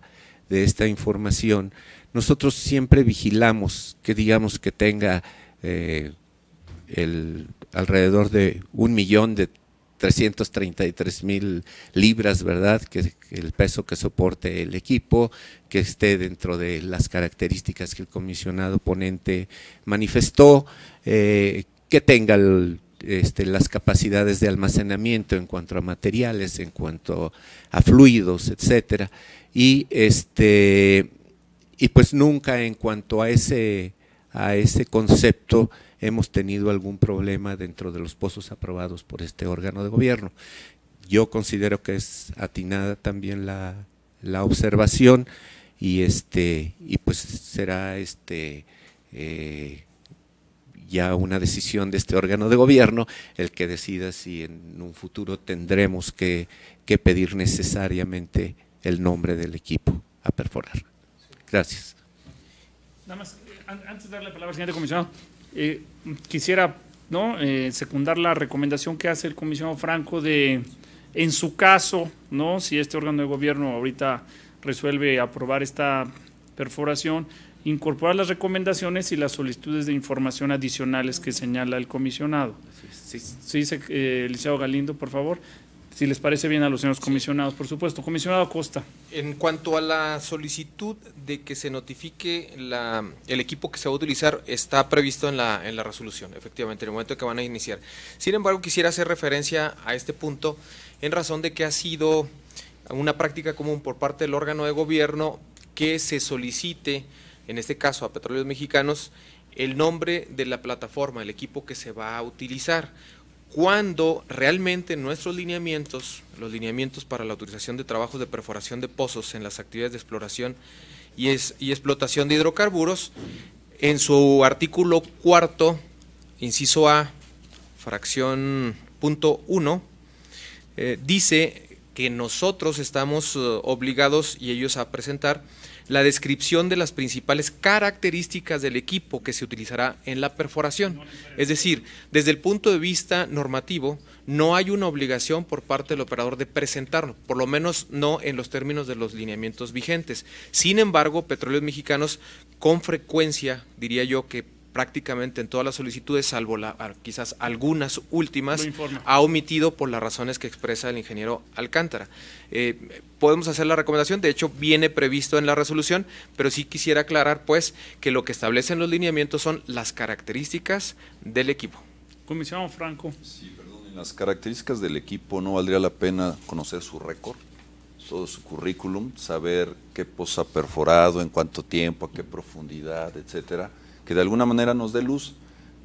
de esta información, nosotros siempre vigilamos que digamos que tenga eh, el, alrededor de un millón de 333 mil libras, ¿verdad? Que, es el peso que soporte el equipo, que esté dentro de las características que el comisionado ponente manifestó, eh, que tenga este, las capacidades de almacenamiento en cuanto a materiales, en cuanto a fluidos, etcétera, y este y pues nunca en cuanto a ese a ese concepto hemos tenido algún problema dentro de los pozos aprobados por este órgano de gobierno. Yo considero que es atinada también la, observación y este y pues será este eh, ya una decisión de este órgano de gobierno el que decida si en un futuro tendremos que, que pedir necesariamente el nombre del equipo a perforar. Gracias. Nada más, eh, antes de darle la palabra al señor comisionado, eh, quisiera ¿no? Eh, secundar la recomendación que hace el comisionado Franco de, en su caso, ¿no? si este órgano de gobierno ahorita resuelve aprobar esta perforación, incorporar las recomendaciones y las solicitudes de información adicionales que señala el comisionado. Sí, sí. Eh, Galindo, por favor si les parece bien a los señores comisionados, por supuesto. Comisionado Costa. En cuanto a la solicitud de que se notifique el equipo que se va a utilizar, está previsto en la, en la resolución, efectivamente, en el momento que van a iniciar. Sin embargo, quisiera hacer referencia a este punto en razón de que ha sido una práctica común por parte del órgano de gobierno que se solicite, en este caso a Petróleos Mexicanos, el nombre de la plataforma, el equipo que se va a utilizar cuando realmente nuestros lineamientos, los lineamientos para la autorización de trabajos de perforación de pozos en las actividades de exploración y, explotación de hidrocarburos, en su artículo cuarto, inciso A, fracción punto uno, eh, dice que nosotros estamos eh, obligados y ellos a presentar la descripción de las principales características del equipo que se utilizará en la perforación. Es decir, desde el punto de vista normativo, no hay una obligación por parte del operador de presentarlo, por lo menos no en los términos de los lineamientos vigentes. Sin embargo, Petróleos Mexicanos con frecuencia, diría yo, que prácticamente en todas las solicitudes, salvo quizás algunas últimas, ha omitido por las razones que expresa el ingeniero Alcántara. Eh, podemos hacer la recomendación, de hecho viene previsto en la resolución, pero sí quisiera aclarar pues que lo que establecen los lineamientos son las características del equipo. Comisionado Franco. Sí, perdón, en las características del equipo no valdría la pena conocer su récord todo su currículum, saber qué posa perforado, en cuánto tiempo, a qué profundidad, etcétera que de alguna manera nos dé luz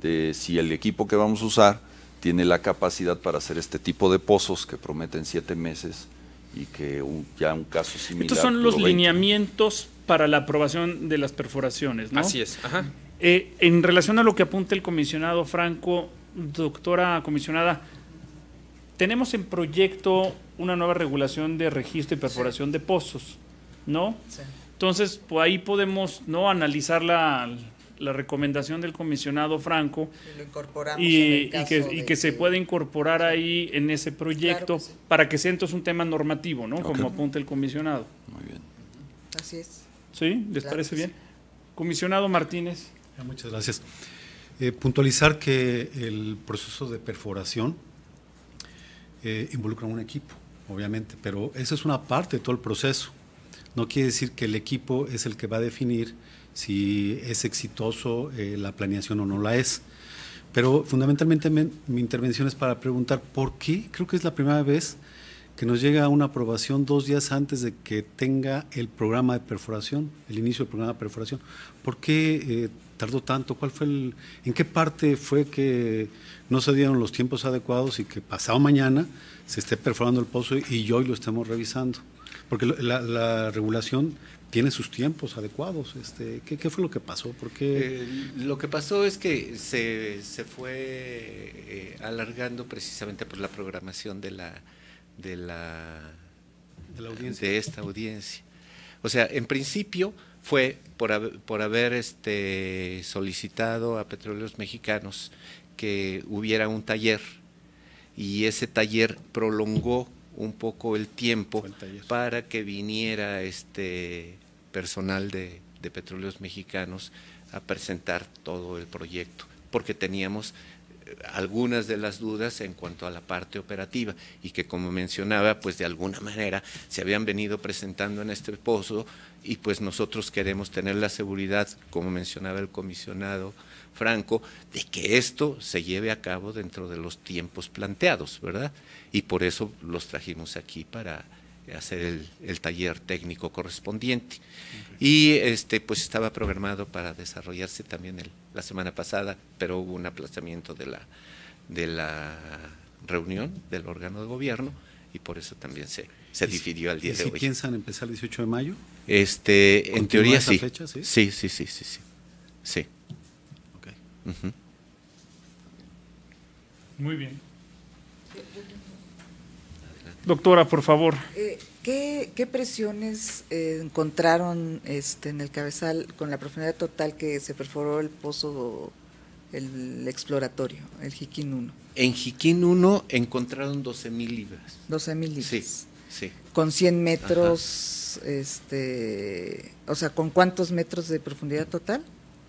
de si el equipo que vamos a usar tiene la capacidad para hacer este tipo de pozos que prometen siete meses y que ya un caso similar. Estos son los lineamientos para la aprobación de las perforaciones, ¿no? Así es. Eh, en relación a lo que apunta el comisionado Franco, doctora comisionada, tenemos en proyecto una nueva regulación de registro y perforación de pozos, ¿no? Entonces, pues, ahí podemos no analizar la, la recomendación del comisionado Franco y, que, se puede incorporar ahí en ese proyecto para que sea entonces un tema normativo, ¿no? Como apunta el comisionado. Muy bien. Así es. ¿Sí? ¿Les parece bien? Comisionado Martínez. Eh, muchas gracias. Eh, puntualizar que el proceso de perforación eh, involucra un equipo, obviamente, pero esa es una parte de todo el proceso. No quiere decir que el equipo es el que va a definir si es exitoso eh, la planeación o no la es. Pero fundamentalmente mi intervención es para preguntar por qué, creo que es la primera vez que nos llega una aprobación dos días antes de que tenga el programa de perforación, el inicio del programa de perforación. ¿Por qué eh, tardó tanto? ¿Cuál fue el, ¿En qué parte fue que no se dieron los tiempos adecuados y que pasado mañana se esté perforando el pozo y, y hoy lo estamos revisando? Porque la, la regulación tiene sus tiempos adecuados. Este, ¿qué, fue lo que pasó? ¿Por eh, lo que pasó es que se, se fue eh, alargando precisamente por la programación de la, de la, de audiencia. esta audiencia. O sea, en principio fue por, haber, por haber este, solicitado a Petróleos Mexicanos que hubiera un taller y ese taller prolongó un poco el tiempo para que viniera este personal de, Petróleos Mexicanos a presentar todo el proyecto, porque teníamos eh, algunas de las dudas en cuanto a la parte operativa y que como mencionaba, pues de alguna manera se habían venido presentando en este pozo y pues nosotros queremos tener la seguridad, como mencionaba el comisionado Franco, de que esto se lleve a cabo dentro de los tiempos planteados, ¿verdad? Y por eso los trajimos aquí para, eh, hacer el, el taller técnico correspondiente. Y este, pues estaba programado para desarrollarse también el, la semana pasada, pero hubo un aplazamiento de la, de la reunión del órgano de gobierno y por eso también se, se dividió al día de si piensan empezar el 18 de mayo? Este, en teoría sí. sí. sí. Sí, sí, sí, sí, Muy bien. Doctora, por favor. Eh, ¿qué, presiones eh, encontraron este, en el cabezal con la profundidad total que se perforó el pozo el exploratorio, el Jiquín 1? En Jiquín 1 encontraron 12.000 libras. 12.000 libras. Sí, sí. Con 100 metros, este, o sea, ¿con cuántos metros de profundidad total?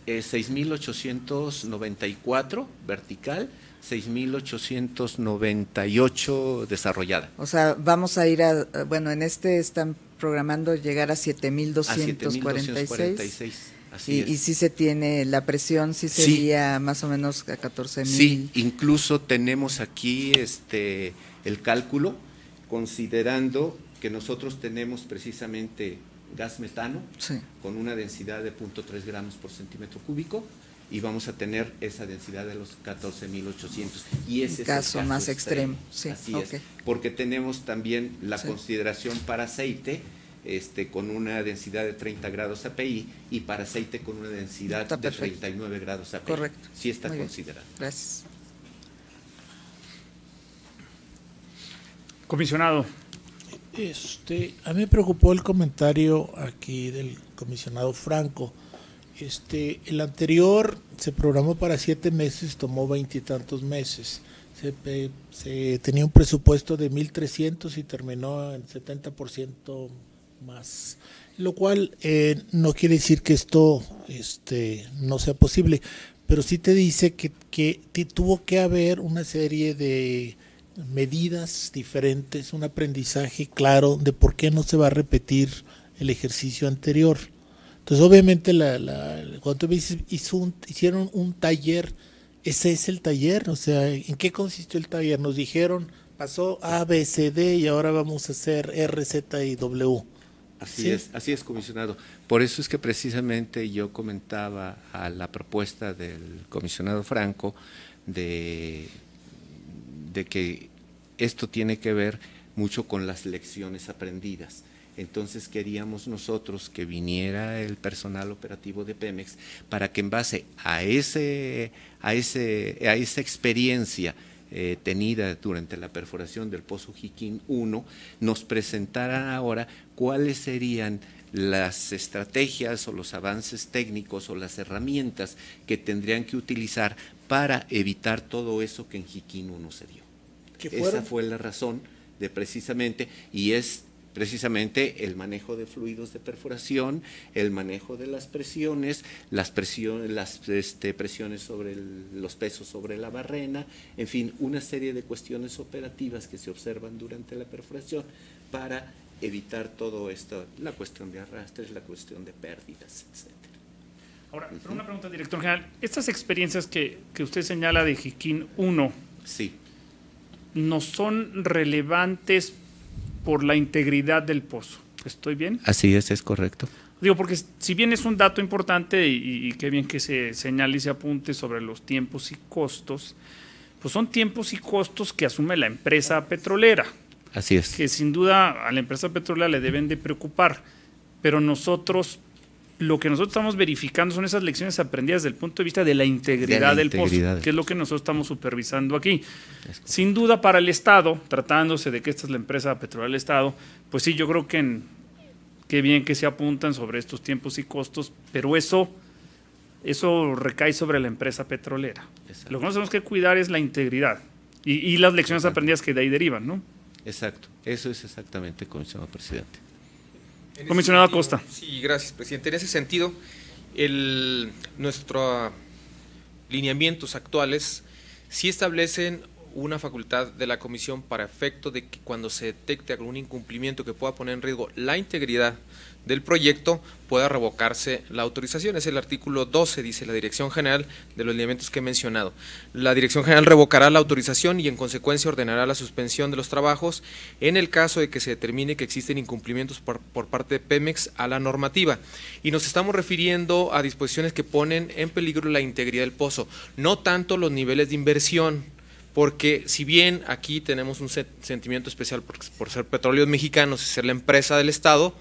Eh, 6.894 vertical 6.898 desarrollada. O sea, vamos a ir a, eh, bueno, en este están programando llegar a 7.246. Así y, es. y si se tiene la presión, si sí sería más o menos a 14.000. Sí, incluso tenemos aquí este el cálculo, considerando que nosotros tenemos precisamente gas metano con una densidad de 0.3 gramos por centímetro cúbico y vamos a tener esa densidad de los 14.800. Y ese es el caso más extremo. porque tenemos también la consideración para aceite. Este, con una densidad de 30 grados API y para aceite con una densidad de 39 grados API. Correcto. Sí está considerado. Gracias. Comisionado. Este, a mí me preocupó el comentario aquí del comisionado Franco este, el anterior se programó para siete meses, tomó veintitantos meses. Se, tenía un presupuesto de 1.300 y terminó en 70% más. Lo cual eh, no quiere decir que esto este, no sea posible, pero sí te dice que, que tuvo que haber una serie de medidas diferentes, un aprendizaje claro de por qué no se va a repetir el ejercicio anterior. Entonces, obviamente, la, cuando tú me dices, hicieron un taller, ese es el taller, o sea, ¿en qué consistió el taller? Nos dijeron, pasó A, B, C, D y ahora vamos a hacer R, Z y W. Así es, así es, comisionado. Por eso es que precisamente yo comentaba a la propuesta del comisionado Franco de que esto tiene que ver mucho con las lecciones aprendidas. Entonces queríamos nosotros que viniera el personal operativo de Pemex para que en base a, ese, a, ese, a esa experiencia eh, tenida durante la perforación del pozo Jiquín 1, nos presentaran ahora cuáles serían las estrategias o los avances técnicos o las herramientas que tendrían que utilizar para evitar todo eso que en Jiquín 1 se dio. Esa fue la razón de precisamente, y es precisamente el manejo de fluidos de perforación, el manejo de las presiones, las presiones, las este, presiones sobre los pesos sobre la barrena, en fin, una serie de cuestiones operativas que se observan durante la perforación para evitar todo esto, la cuestión de arrastres, la cuestión de pérdidas, etc. Ahora, una pregunta, director general. Estas experiencias que, usted señala de Jiquín 1, sí. ¿no son relevantes por la integridad del pozo. ¿Estoy bien? Así es, es correcto. Digo, porque si bien es un dato importante y, qué bien que se señale y se apunte sobre los tiempos y costos, pues son tiempos y costos que asume la empresa petrolera. Así es. Que sin duda a la empresa petrolera le deben de preocupar, pero nosotros lo que nosotros estamos verificando son esas lecciones aprendidas desde el punto de vista de la integridad, del pozo, que es lo que nosotros estamos supervisando aquí. Sin duda para el Estado, tratándose de que esta es la empresa petrolera del Estado, pues sí, yo creo que qué bien que se apuntan sobre estos tiempos y costos, pero eso, eso recae sobre la empresa petrolera. Lo que nosotros tenemos que cuidar es la integridad y, las lecciones aprendidas que de ahí derivan, ¿no? Exacto, eso es exactamente, comisionado presidente. Comisionado Costa. Sí, gracias, presidente. En ese sentido, nuestros lineamientos actuales sí establecen una facultad de la comisión para efecto de que cuando se detecte algún incumplimiento que pueda poner en riesgo la integridad del proyecto pueda revocarse la autorización. Es el artículo 12, dice la Dirección General de los elementos que he mencionado. La Dirección General revocará la autorización y en consecuencia ordenará la suspensión de los trabajos en el caso de que se determine que existen incumplimientos por, parte de Pemex a la normativa. Y nos estamos refiriendo a disposiciones que ponen en peligro la integridad del pozo, no tanto los niveles de inversión porque si bien aquí tenemos un sentimiento especial por, ser petróleos mexicanos y ser la empresa del Estado,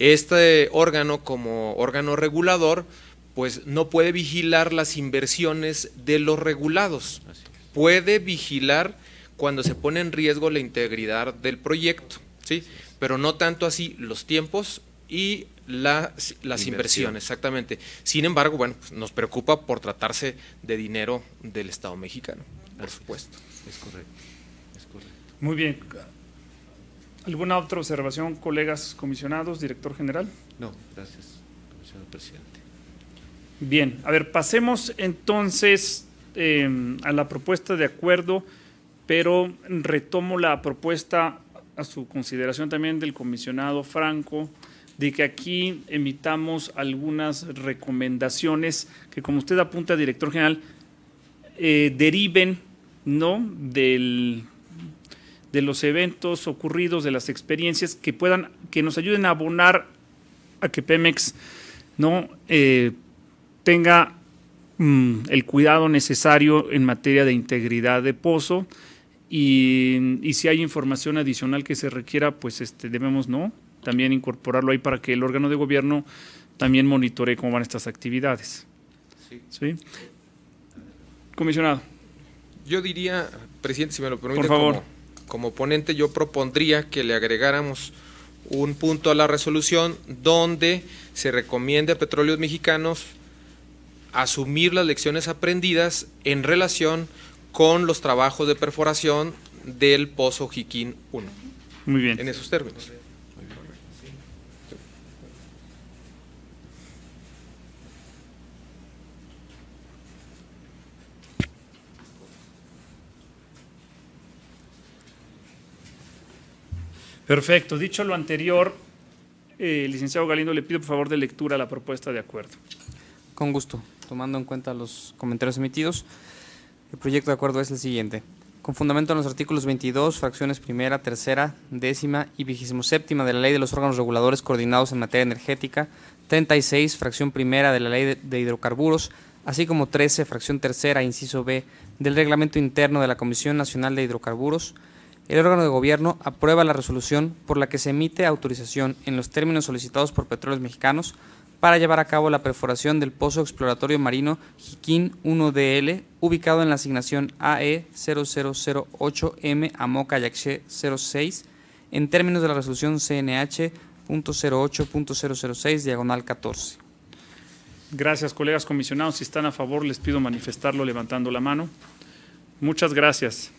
este órgano como órgano regulador pues no puede vigilar las inversiones de los regulados, puede vigilar cuando se pone en riesgo la integridad del proyecto, ¿sí? pero no tanto así los tiempos y las inversiones, exactamente. Sin embargo, bueno, pues nos preocupa por tratarse de dinero del Estado mexicano, por supuesto. correcto, es correcto. Muy bien. ¿Alguna otra observación, colegas comisionados, director general? No, gracias, comisionado presidente. Bien, a ver, pasemos entonces em, a la propuesta de acuerdo, pero retomo la propuesta a su consideración también del comisionado Franco de que aquí emitamos algunas recomendaciones que, como usted apunta, director general, eh, deriven ¿no? del de los eventos ocurridos, de las experiencias que puedan, que nos ayuden a abonar a que Pemex no eh, tenga mm, el cuidado necesario en materia de integridad de pozo y, si hay información adicional que se requiera, pues este, debemos no también incorporarlo ahí para que el órgano de gobierno también monitoree cómo van estas actividades. Comisionado. Yo diría, presidente, si me lo permite. Por favor como ponente yo propondría que le agregáramos un punto a la resolución donde se recomiende a Petróleos Mexicanos asumir las lecciones aprendidas en relación con los trabajos de perforación del pozo Jiquín 1. Muy bien. En esos términos. Perfecto. Dicho lo anterior, eh, licenciado Galindo, le pido por favor de lectura la propuesta de acuerdo. Con gusto. Tomando en cuenta los comentarios emitidos, el proyecto de acuerdo es el siguiente. Con fundamento en los artículos 22, fracciones primera, tercera, décima y vigésimo séptima de la Ley de los órganos reguladores coordinados en materia energética, 36, fracción primera de la Ley de hidrocarburos, así como 13, fracción tercera, inciso B, del Reglamento Interno de la Comisión Nacional de Hidrocarburos, el órgano de gobierno aprueba la resolución por la que se emite autorización en los términos solicitados por Petróleos Mexicanos para llevar a cabo la perforación del pozo exploratorio marino Jiquín 1DL, ubicado en la asignación AE0008M Amoca Yaxché 06, en términos de la resolución CNH.08.006, diagonal 14. Gracias, colegas comisionados. Si están a favor, les pido manifestarlo levantando la mano. Muchas gracias.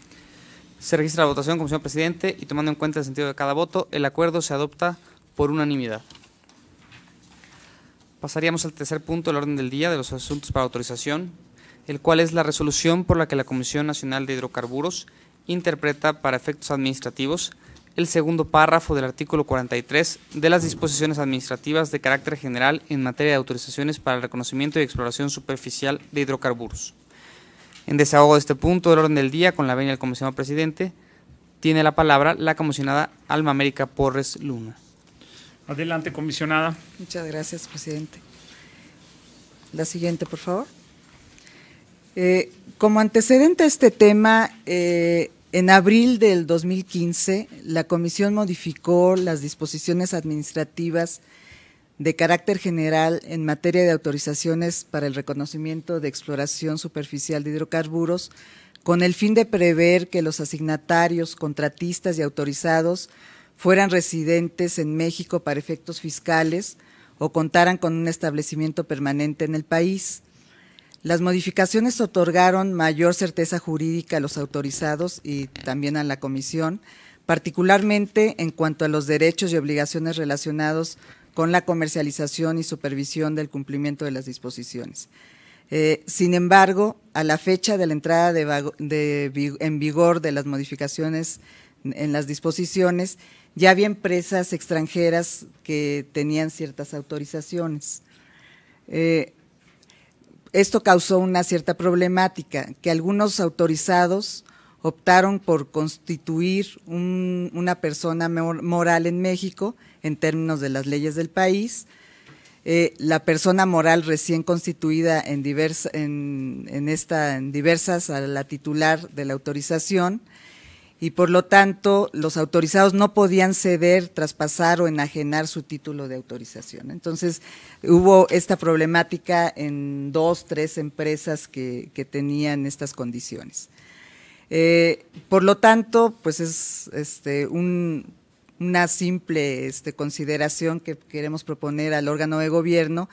Se registra la votación, como señor presidente, y tomando en cuenta el sentido de cada voto, el acuerdo se adopta por unanimidad. Pasaríamos al tercer punto del orden del día de los asuntos para autorización, el cual es la resolución por la que la Comisión Nacional de Hidrocarburos interpreta para efectos administrativos el segundo párrafo del artículo 43 de las disposiciones administrativas de carácter general en materia de autorizaciones para el reconocimiento y exploración superficial de hidrocarburos. En desahogo de este punto del orden del día, con la venia del comisionado presidente, tiene la palabra la comisionada Alma América Porres Luna. Adelante, comisionada. Muchas gracias, presidente. La siguiente, por favor. Eh, como antecedente a este tema, eh, en abril del 2015, la Comisión modificó las disposiciones administrativas de carácter general en materia de autorizaciones para el reconocimiento de exploración superficial de hidrocarburos, con el fin de prever que los asignatarios, contratistas y autorizados fueran residentes en México para efectos fiscales o contaran con un establecimiento permanente en el país. Las modificaciones otorgaron mayor certeza jurídica a los autorizados y también a la Comisión, particularmente en cuanto a los derechos y obligaciones relacionados con la comercialización y supervisión del cumplimiento de las disposiciones. Eh, sin embargo, a la fecha de la entrada en vigor de las modificaciones en las disposiciones, ya había empresas extranjeras que tenían ciertas autorizaciones. Eh, esto causó una cierta problemática, que algunos autorizados optaron por constituir una persona moral en México en términos de las leyes del país. Eh, la persona moral recién constituida en, en, esta, en diversas a la titular de la autorización y por lo tanto los autorizados no podían ceder, traspasar o enajenar su título de autorización. Entonces hubo esta problemática en dos, tres empresas que, tenían estas condiciones. Eh, por lo tanto, pues es este, un, una simple este, consideración que queremos proponer al órgano de gobierno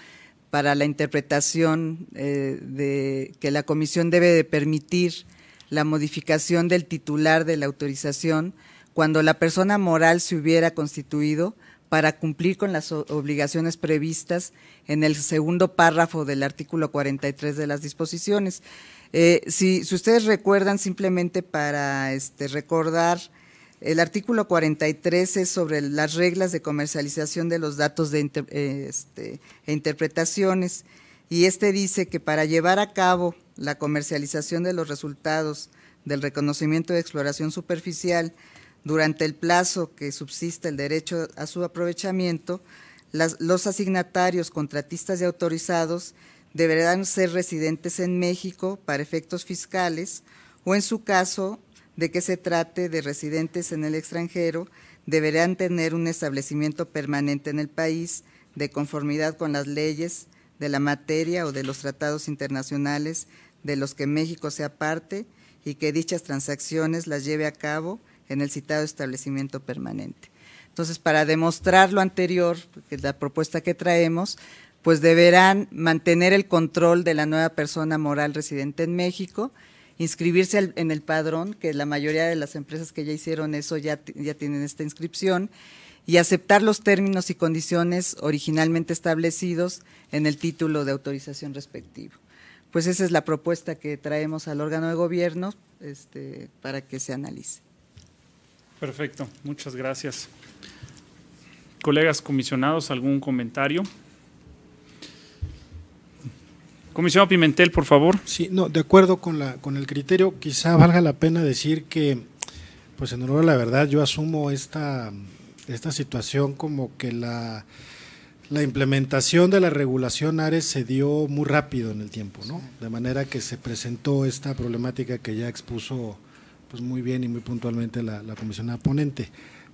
para la interpretación eh, de que la comisión debe de permitir la modificación del titular de la autorización cuando la persona moral se hubiera constituido para cumplir con las obligaciones previstas en el segundo párrafo del artículo 43 de las disposiciones. Eh, si, ustedes recuerdan, simplemente para este, recordar el artículo 43 es sobre las reglas de comercialización de los datos de eh, este, e interpretaciones y este dice que para llevar a cabo la comercialización de los resultados del reconocimiento de exploración superficial durante el plazo que subsiste el derecho a su aprovechamiento, los asignatarios, contratistas y autorizados deberán ser residentes en México para efectos fiscales o en su caso de que se trate de residentes en el extranjero deberán tener un establecimiento permanente en el país de conformidad con las leyes de la materia o de los tratados internacionales de los que México sea parte y que dichas transacciones las lleve a cabo en el citado establecimiento permanente. Entonces, para demostrar lo anterior, la propuesta que traemos, pues deberán mantener el control de la nueva persona moral residente en México inscribirse en el padrón, que la mayoría de las empresas que ya hicieron eso ya, tienen esta inscripción, y aceptar los términos y condiciones originalmente establecidos en el título de autorización respectivo. Pues esa es la propuesta que traemos al órgano de gobierno este, para que se analice. Perfecto, muchas gracias. Colegas comisionados, ¿algún comentario? Comisionado Pimentel, por favor. Sí, no, de acuerdo con, la, con el criterio, quizá valga la pena decir que, pues en honor a la verdad, yo asumo esta, esta situación como que la, implementación de la regulación ARES se dio muy rápido en el tiempo, ¿no? De manera que se presentó esta problemática que ya expuso pues muy bien y muy puntualmente la, la comisionada ponente.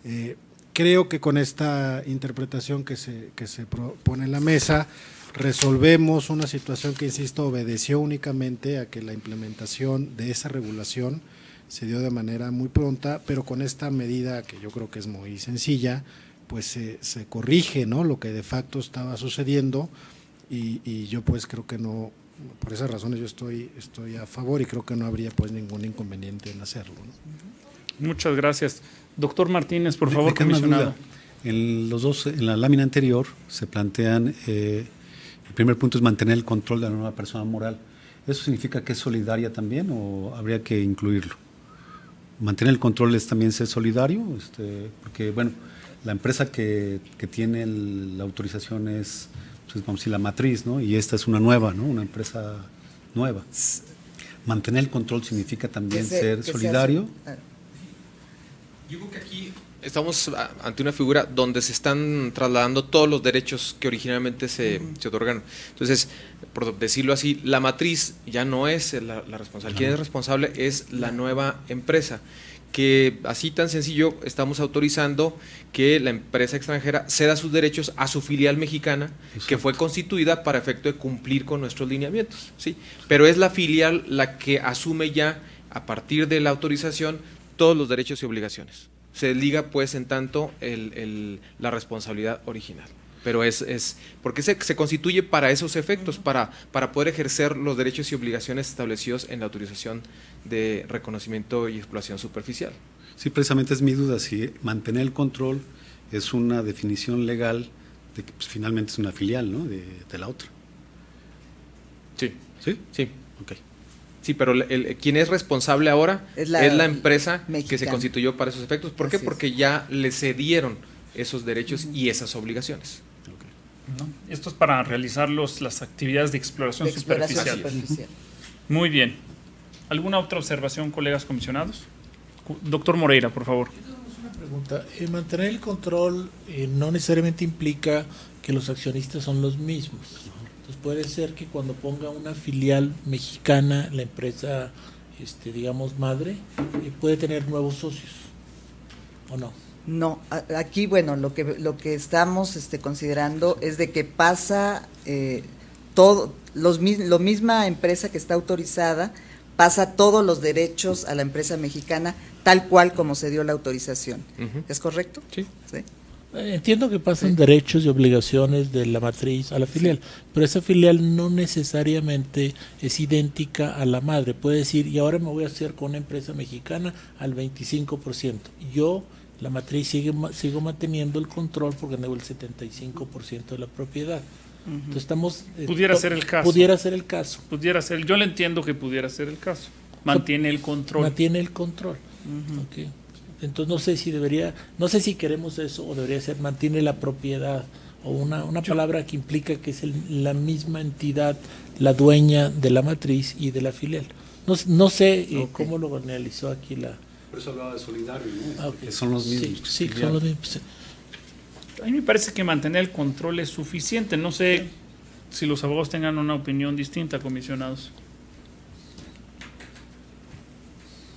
Eh, creo que con esta interpretación que se, que se pone en la mesa, resolvemos una situación que, insisto, obedeció únicamente a que la implementación de esa regulación se dio de manera muy pronta, pero con esta medida que yo creo que es muy sencilla, pues se, corrige ¿no? lo que de facto estaba sucediendo y, yo pues creo que no, por esas razones yo estoy, estoy a favor y creo que no habría pues ningún inconveniente en hacerlo. Muchas gracias. Doctor Martínez, por favor, comisionado. En, los dos, en la lámina anterior se plantean eh, el primer punto es mantener el control de la nueva persona moral. ¿Eso significa que es solidaria también o habría que incluirlo? Mantener el control es también ser solidario, este, porque bueno, la empresa que, tiene la autorización es, pues, vamos a la matriz, ¿no? Y esta es una nueva, ¿no? Una empresa nueva. Mantener el control significa también ser solidario. que aquí estamos ante una figura donde se están trasladando todos los derechos que originalmente se, se otorgan. Entonces, por decirlo así, la matriz ya no es la, responsable. Quien es responsable es la nueva empresa que así tan sencillo estamos autorizando que la empresa extranjera ceda sus derechos a su filial mexicana que fue constituida para efecto de cumplir con nuestros lineamientos, ¿sí? Pero es la filial la que asume ya a partir de la autorización todos los derechos y obligaciones se liga pues en tanto el, la responsabilidad original. Pero es, es porque se, se, constituye para esos efectos, para, para poder ejercer los derechos y obligaciones establecidos en la autorización de reconocimiento y exploración superficial. Sí, precisamente es mi duda, si mantener el control es una definición legal de que pues, finalmente es una filial ¿no? de, de la otra. Sí. ¿Sí? Sí. Ok. Sí, pero el, quien es responsable ahora es la, empresa que se constituyó para esos efectos. ¿Por qué? Porque ya le cedieron esos derechos y esas obligaciones. Esto es para realizar los, las actividades de exploración, superficial. Muy bien. ¿Alguna otra observación, colegas comisionados? Doctor Moreira, por favor. Una pregunta. Eh, mantener el control eh, no necesariamente implica que los accionistas son los mismos. Entonces puede ser que cuando ponga una filial mexicana, la empresa, este, digamos, madre, eh, puede tener nuevos socios, ¿o no? No, aquí, bueno, lo que, lo que estamos este, considerando es de que pasa eh, todo, los, lo misma empresa que está autorizada pasa todos los derechos a la empresa mexicana tal cual como se dio la autorización. ¿Es correcto? Sí. ¿Sí? Entiendo que pasan derechos y obligaciones de la matriz a la filial, pero esa filial no necesariamente es idéntica a la madre. Puede decir, y ahora me voy a hacer con una empresa mexicana al 25%. Yo, la matriz, sigue, sigo manteniendo el control porque tengo el 75% de la propiedad. Entonces estamos... Eh, pudiera ser el caso. Pudiera ser el caso. Pudiera ser, yo le entiendo que pudiera ser el caso. Mantiene el control. Mantiene el control. Entonces no sé si debería, no sé si queremos eso o debería ser mantiene la propiedad o una, una palabra que implica que es la misma entidad la dueña de la matriz y de la filial. No, no sé eh, cómo lo analizó aquí la... Por eso hablaba de solidario, ¿no? Ah, son los mismos. Sí, sí son los A mí me parece que mantener el control es suficiente. No sé si los abogados tengan una opinión distinta, comisionados.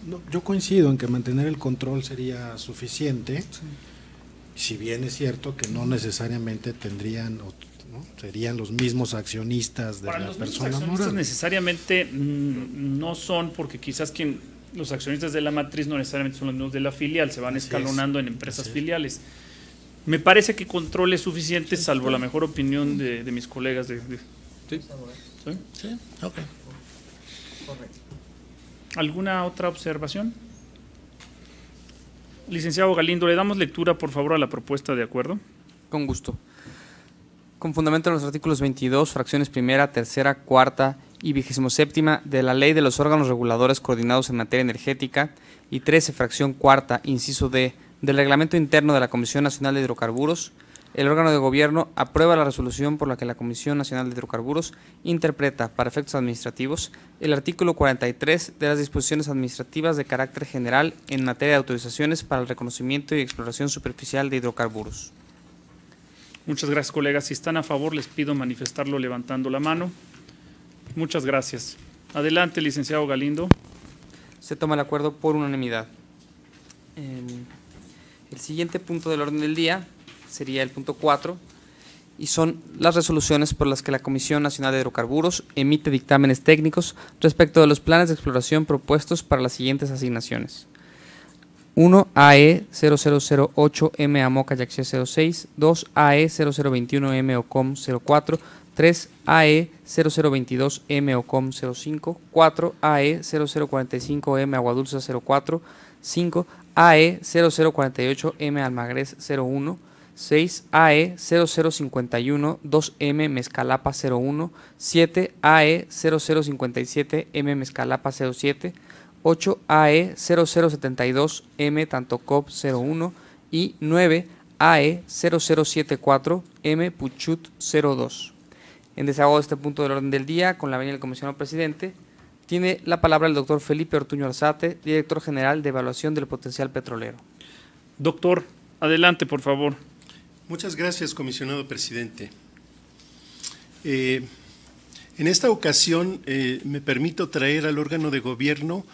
No, yo coincido en que mantener el control sería suficiente, si bien es cierto que no necesariamente tendrían o serían los mismos accionistas de las la los persona accionistas necesariamente mm, no son porque quizás quien los accionistas de la matriz no necesariamente son los mismos de la filial, se van escalonando en empresas filiales. Me parece que control es suficiente, salvo la mejor opinión de, mis colegas de, ¿Sí? ¿Alguna otra observación? Licenciado Galindo, le damos lectura, por favor, a la propuesta de acuerdo. Con gusto. Con fundamento en los artículos 22, fracciones primera, tercera, cuarta y vigésimo séptima de la Ley de los órganos reguladores coordinados en materia energética y 13, fracción cuarta, inciso D, del Reglamento Interno de la Comisión Nacional de Hidrocarburos, el órgano de gobierno aprueba la resolución por la que la Comisión Nacional de Hidrocarburos interpreta, para efectos administrativos, el artículo 43 de las disposiciones administrativas de carácter general en materia de autorizaciones para el reconocimiento y exploración superficial de hidrocarburos. Muchas gracias, colegas. Si están a favor, les pido manifestarlo levantando la mano. Muchas gracias. Adelante, licenciado Galindo. Se toma el acuerdo por unanimidad. Em, el siguiente punto del orden del día sería el punto 4, y son las resoluciones por las que la Comisión Nacional de Hidrocarburos emite dictámenes técnicos respecto de los planes de exploración propuestos para las siguientes asignaciones. 1 AE 0008 M Amoca 06, 2 AE 0021 M OCOM 04, 3 AE 0022 M OCOM 05, 4 AE 0045 M Aguadulce 04, 5 AE 0048 M Almagrés 01, 6AE0051-2M Mezcalapa 01, 7AE0057-M Mezcalapa 07, 8AE0072-M Tantocop 01 y 9AE0074-M Puchut 02. En desahogo de este punto del orden del día, con la venida del comisionado presidente, tiene la palabra el doctor Felipe Ortuño Arzate, director general de evaluación del potencial petrolero. Doctor, adelante, por favor. Muchas gracias, comisionado presidente. Eh, en esta ocasión eh, me permito traer al órgano de gobierno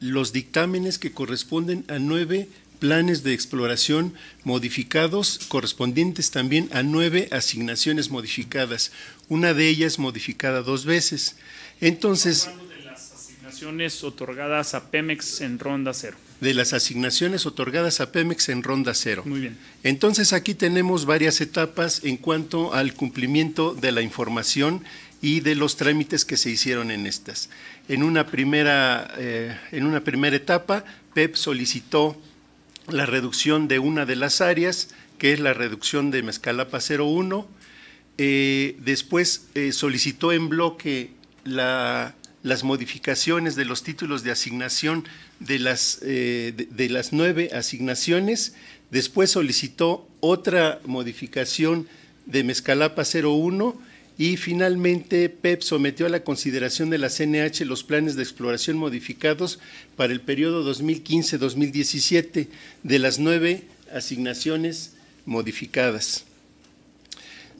los dictámenes que corresponden a nueve planes de exploración modificados, correspondientes también a nueve asignaciones modificadas, una de ellas modificada dos veces. Entonces... De las asignaciones otorgadas a Pemex en ronda cero de las asignaciones otorgadas a Pemex en ronda cero. Muy bien. Entonces aquí tenemos varias etapas en cuanto al cumplimiento de la información y de los trámites que se hicieron en estas. En una primera, eh, en una primera etapa, PEP solicitó la reducción de una de las áreas, que es la reducción de Mezcalapa 01. Eh, después eh, solicitó en bloque la las modificaciones de los títulos de asignación de las, eh, de, las nueve asignaciones. Después solicitó otra modificación de Mezcalapa 01 y finalmente PEP sometió a la consideración de la CNH los planes de exploración modificados para el periodo 2015-2017 de las nueve asignaciones modificadas.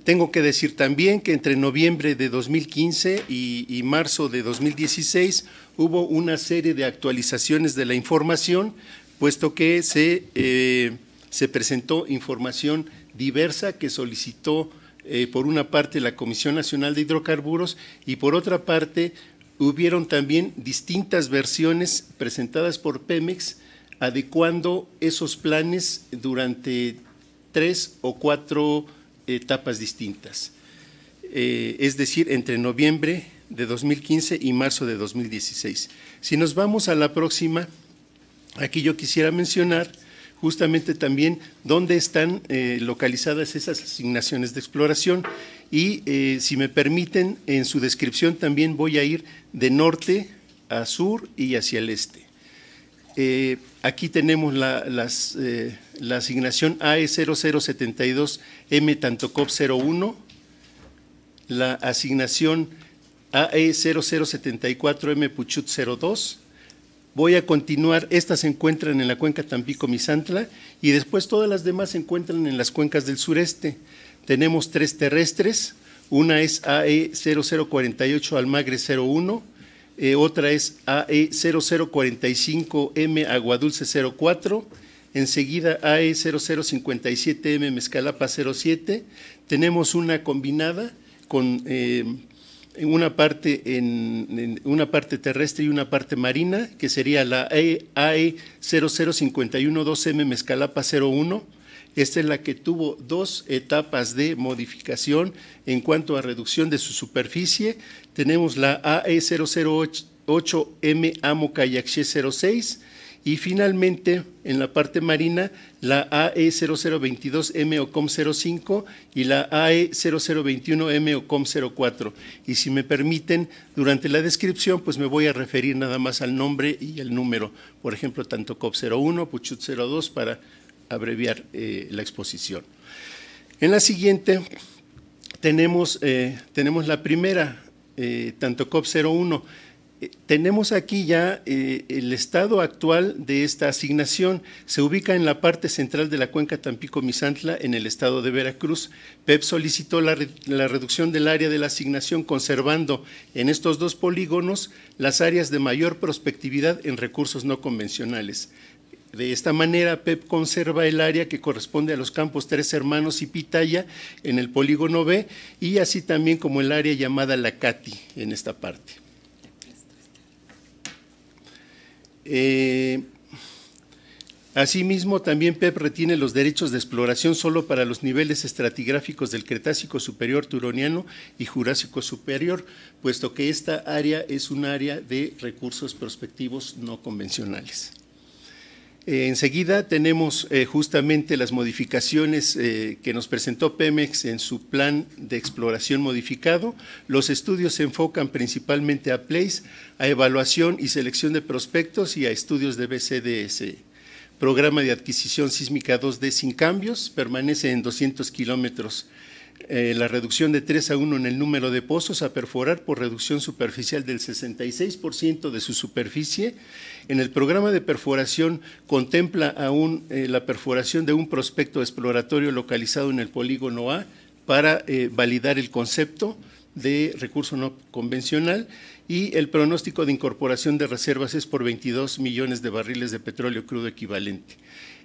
Tengo que decir también que entre noviembre de 2015 y, marzo de 2016 hubo una serie de actualizaciones de la información, puesto que se, eh, se presentó información diversa que solicitó eh, por una parte la Comisión Nacional de Hidrocarburos y por otra parte hubieron también distintas versiones presentadas por Pemex adecuando esos planes durante tres o cuatro años etapas distintas, eh, es decir, entre noviembre de 2015 y marzo de 2016. Si nos vamos a la próxima, aquí yo quisiera mencionar justamente también dónde están eh, localizadas esas asignaciones de exploración y eh, si me permiten, en su descripción también voy a ir de norte a sur y hacia el este. aquí tenemos las la asignación AE0072M Tantocop 01, la asignación AE0074M Puchut 02. Voy a continuar, estas se encuentran en la cuenca Tampico-Misantla y después todas las demás se encuentran en las cuencas del sureste. Tenemos tres terrestres, una es AE0048 Almagre 01, eh, otra es AE0045M Aguadulce 04, enseguida AE0057M Mezcalapa 07, tenemos una combinada con eh, una, parte en, una parte terrestre y una parte marina, que sería la ae 00512 m Mezcalapa 01. Esta es la que tuvo dos etapas de modificación en cuanto a reducción de su superficie. Tenemos la AE008M Amo 06, y finalmente, en la parte marina, la ae 0022 com 05 y la ae 0021 m com 04 Y si me permiten, durante la descripción, pues me voy a referir nada más al nombre y el número. Por ejemplo, tanto COP01, PUCHUT02, para abreviar eh, la exposición. En la siguiente tenemos, eh, tenemos la primera, eh, tanto COP01, eh, tenemos aquí ya eh, el estado actual de esta asignación. Se ubica en la parte central de la cuenca Tampico-Misantla, en el estado de Veracruz. PEP solicitó la, la, reducción del área de la asignación, conservando en estos dos polígonos las áreas de mayor prospectividad en recursos no convencionales. De esta manera, PEP conserva el área que corresponde a los campos Tres Hermanos y Pitaya en el polígono B, y así también como el área llamada Lacati en esta parte. Eh, asimismo, también PEP retiene los derechos de exploración solo para los niveles estratigráficos del Cretácico Superior Turoniano y Jurásico Superior, puesto que esta área es un área de recursos prospectivos no convencionales. Eh, enseguida tenemos eh, justamente las modificaciones eh, que nos presentó Pemex en su plan de exploración modificado. Los estudios se enfocan principalmente a PLACE, a evaluación y selección de prospectos y a estudios de BCDS. Programa de adquisición sísmica 2D sin cambios permanece en 200 kilómetros eh, la reducción de 3 a 1 en el número de pozos a perforar por reducción superficial del 66% de su superficie. En el programa de perforación contempla aún eh, la perforación de un prospecto exploratorio localizado en el polígono A para eh, validar el concepto de recurso no convencional y el pronóstico de incorporación de reservas es por 22 millones de barriles de petróleo crudo equivalente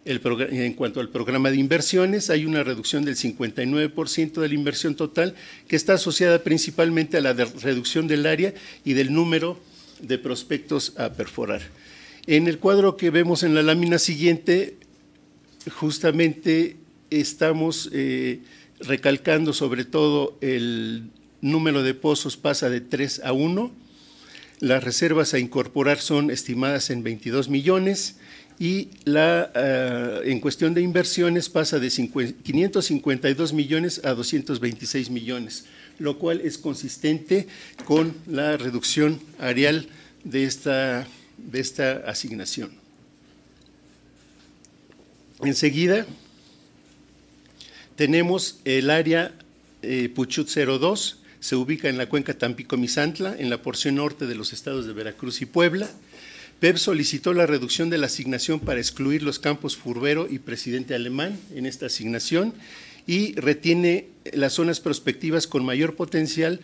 en cuanto al programa de inversiones, hay una reducción del 59% de la inversión total que está asociada principalmente a la reducción del área y del número de prospectos a perforar. En el cuadro que vemos en la lámina siguiente, justamente estamos eh, recalcando sobre todo el número de pozos pasa de 3 a 1, las reservas a incorporar son estimadas en 22 millones, y la, eh, en cuestión de inversiones pasa de 552 millones a 226 millones, lo cual es consistente con la reducción areal de esta, de esta asignación. Enseguida tenemos el área eh, Puchut 02, se ubica en la cuenca Tampico-Misantla, en la porción norte de los estados de Veracruz y Puebla, PEP solicitó la reducción de la asignación para excluir los campos Furbero y Presidente Alemán en esta asignación y retiene las zonas prospectivas con mayor potencial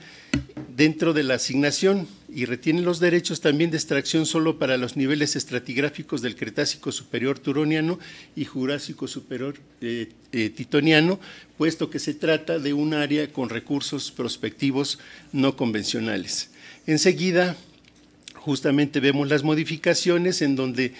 dentro de la asignación y retiene los derechos también de extracción solo para los niveles estratigráficos del Cretácico Superior Turoniano y Jurásico Superior eh, eh, Titoniano, puesto que se trata de un área con recursos prospectivos no convencionales. Enseguida, justamente vemos las modificaciones en donde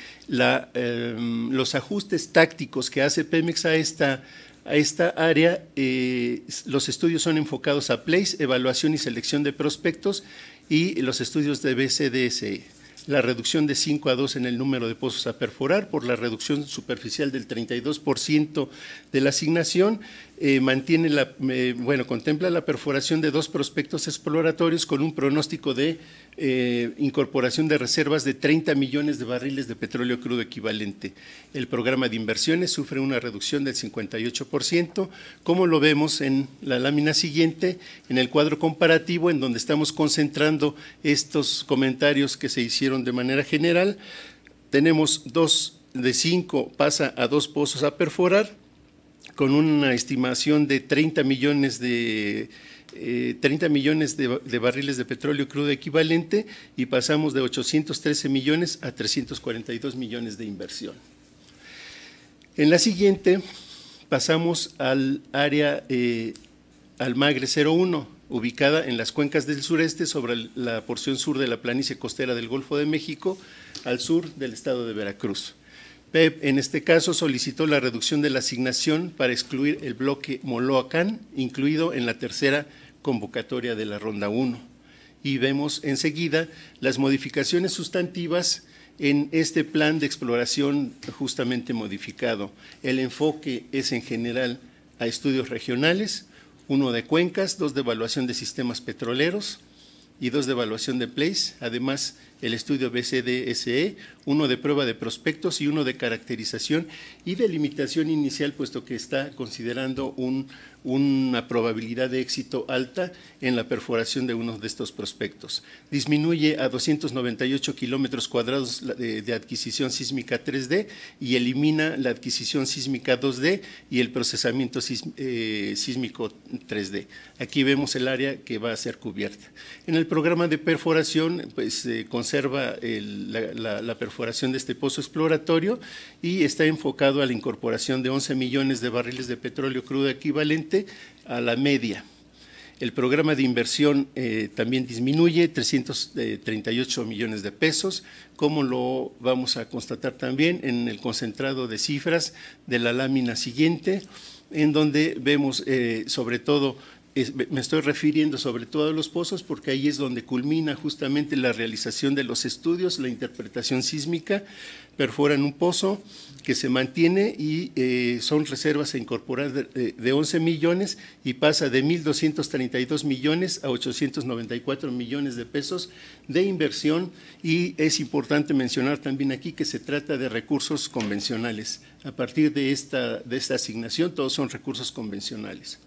em, los ajustes tácticos que hace Pemex a esta, a esta área, eh, los estudios son enfocados a place, evaluación y selección de prospectos y los estudios de BCDSE. La reducción de 5 a 2 en el número de pozos a perforar por la reducción superficial del 32% de la asignación eh, mantiene la, eh, bueno, contempla la perforación de dos prospectos exploratorios con un pronóstico de eh, incorporación de reservas de 30 millones de barriles de petróleo crudo equivalente. El programa de inversiones sufre una reducción del 58%, como lo vemos en la lámina siguiente, en el cuadro comparativo, en donde estamos concentrando estos comentarios que se hicieron de manera general. Tenemos dos de cinco pasa a dos pozos a perforar, con una estimación de 30 millones de 30 eh, millones de, barriles de petróleo crudo equivalente y pasamos de 813 millones a 342 millones de inversión. En la siguiente pasamos al área eh, Almagre 01, ubicada en las cuencas del sureste sobre la porción sur de la planicie costera del Golfo de México, al sur del estado de Veracruz. PEP, en este caso, solicitó la reducción de la asignación para excluir el bloque Moloacán, incluido en la tercera convocatoria de la Ronda 1. Y vemos enseguida las modificaciones sustantivas en este plan de exploración justamente modificado. El enfoque es en general a estudios regionales, uno de cuencas, dos de evaluación de sistemas petroleros y dos de evaluación de place, además el estudio BCDSE, uno de prueba de prospectos y uno de caracterización y de limitación inicial, puesto que está considerando un, una probabilidad de éxito alta en la perforación de uno de estos prospectos. Disminuye a 298 kilómetros cuadrados de adquisición sísmica 3D y elimina la adquisición sísmica 2D y el procesamiento eh, sísmico 3D. Aquí vemos el área que va a ser cubierta. En el programa de perforación, pues, eh, conserva la, perforación de este pozo exploratorio y está enfocado a la incorporación de 11 millones de barriles de petróleo crudo equivalente a la media. El programa de inversión eh, también disminuye 338 eh, millones de pesos, como lo vamos a constatar también en el concentrado de cifras de la lámina siguiente, en donde vemos eh, sobre todo me estoy refiriendo sobre todo a los pozos porque ahí es donde culmina justamente la realización de los estudios, la interpretación sísmica, perforan un pozo que se mantiene y eh, son reservas a incorporar de, 11 eh, millones y pasa de 1.232 millones a 894 millones de pesos de inversión y es importante mencionar también aquí que se trata de recursos convencionales. A partir de de esta asignación todos son recursos convencionales.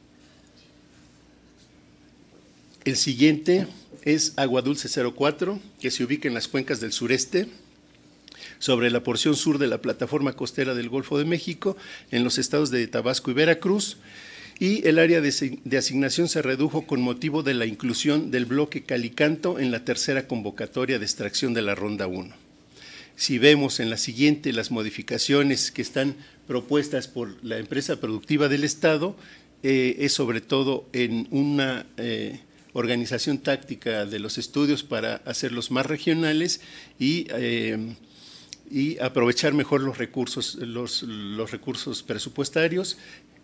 El siguiente es Agua Dulce 04, que se ubica en las cuencas del sureste, sobre la porción sur de la plataforma costera del Golfo de México, en los estados de Tabasco y Veracruz, y el área de, asignación se redujo con motivo de la inclusión del bloque Calicanto en la tercera convocatoria de extracción de la Ronda 1. Si vemos en la siguiente las modificaciones que están propuestas por la empresa productiva del Estado, eh, es sobre todo en una... Eh, organización táctica de los estudios para hacerlos más regionales y, eh, aprovechar mejor los recursos, los, recursos presupuestarios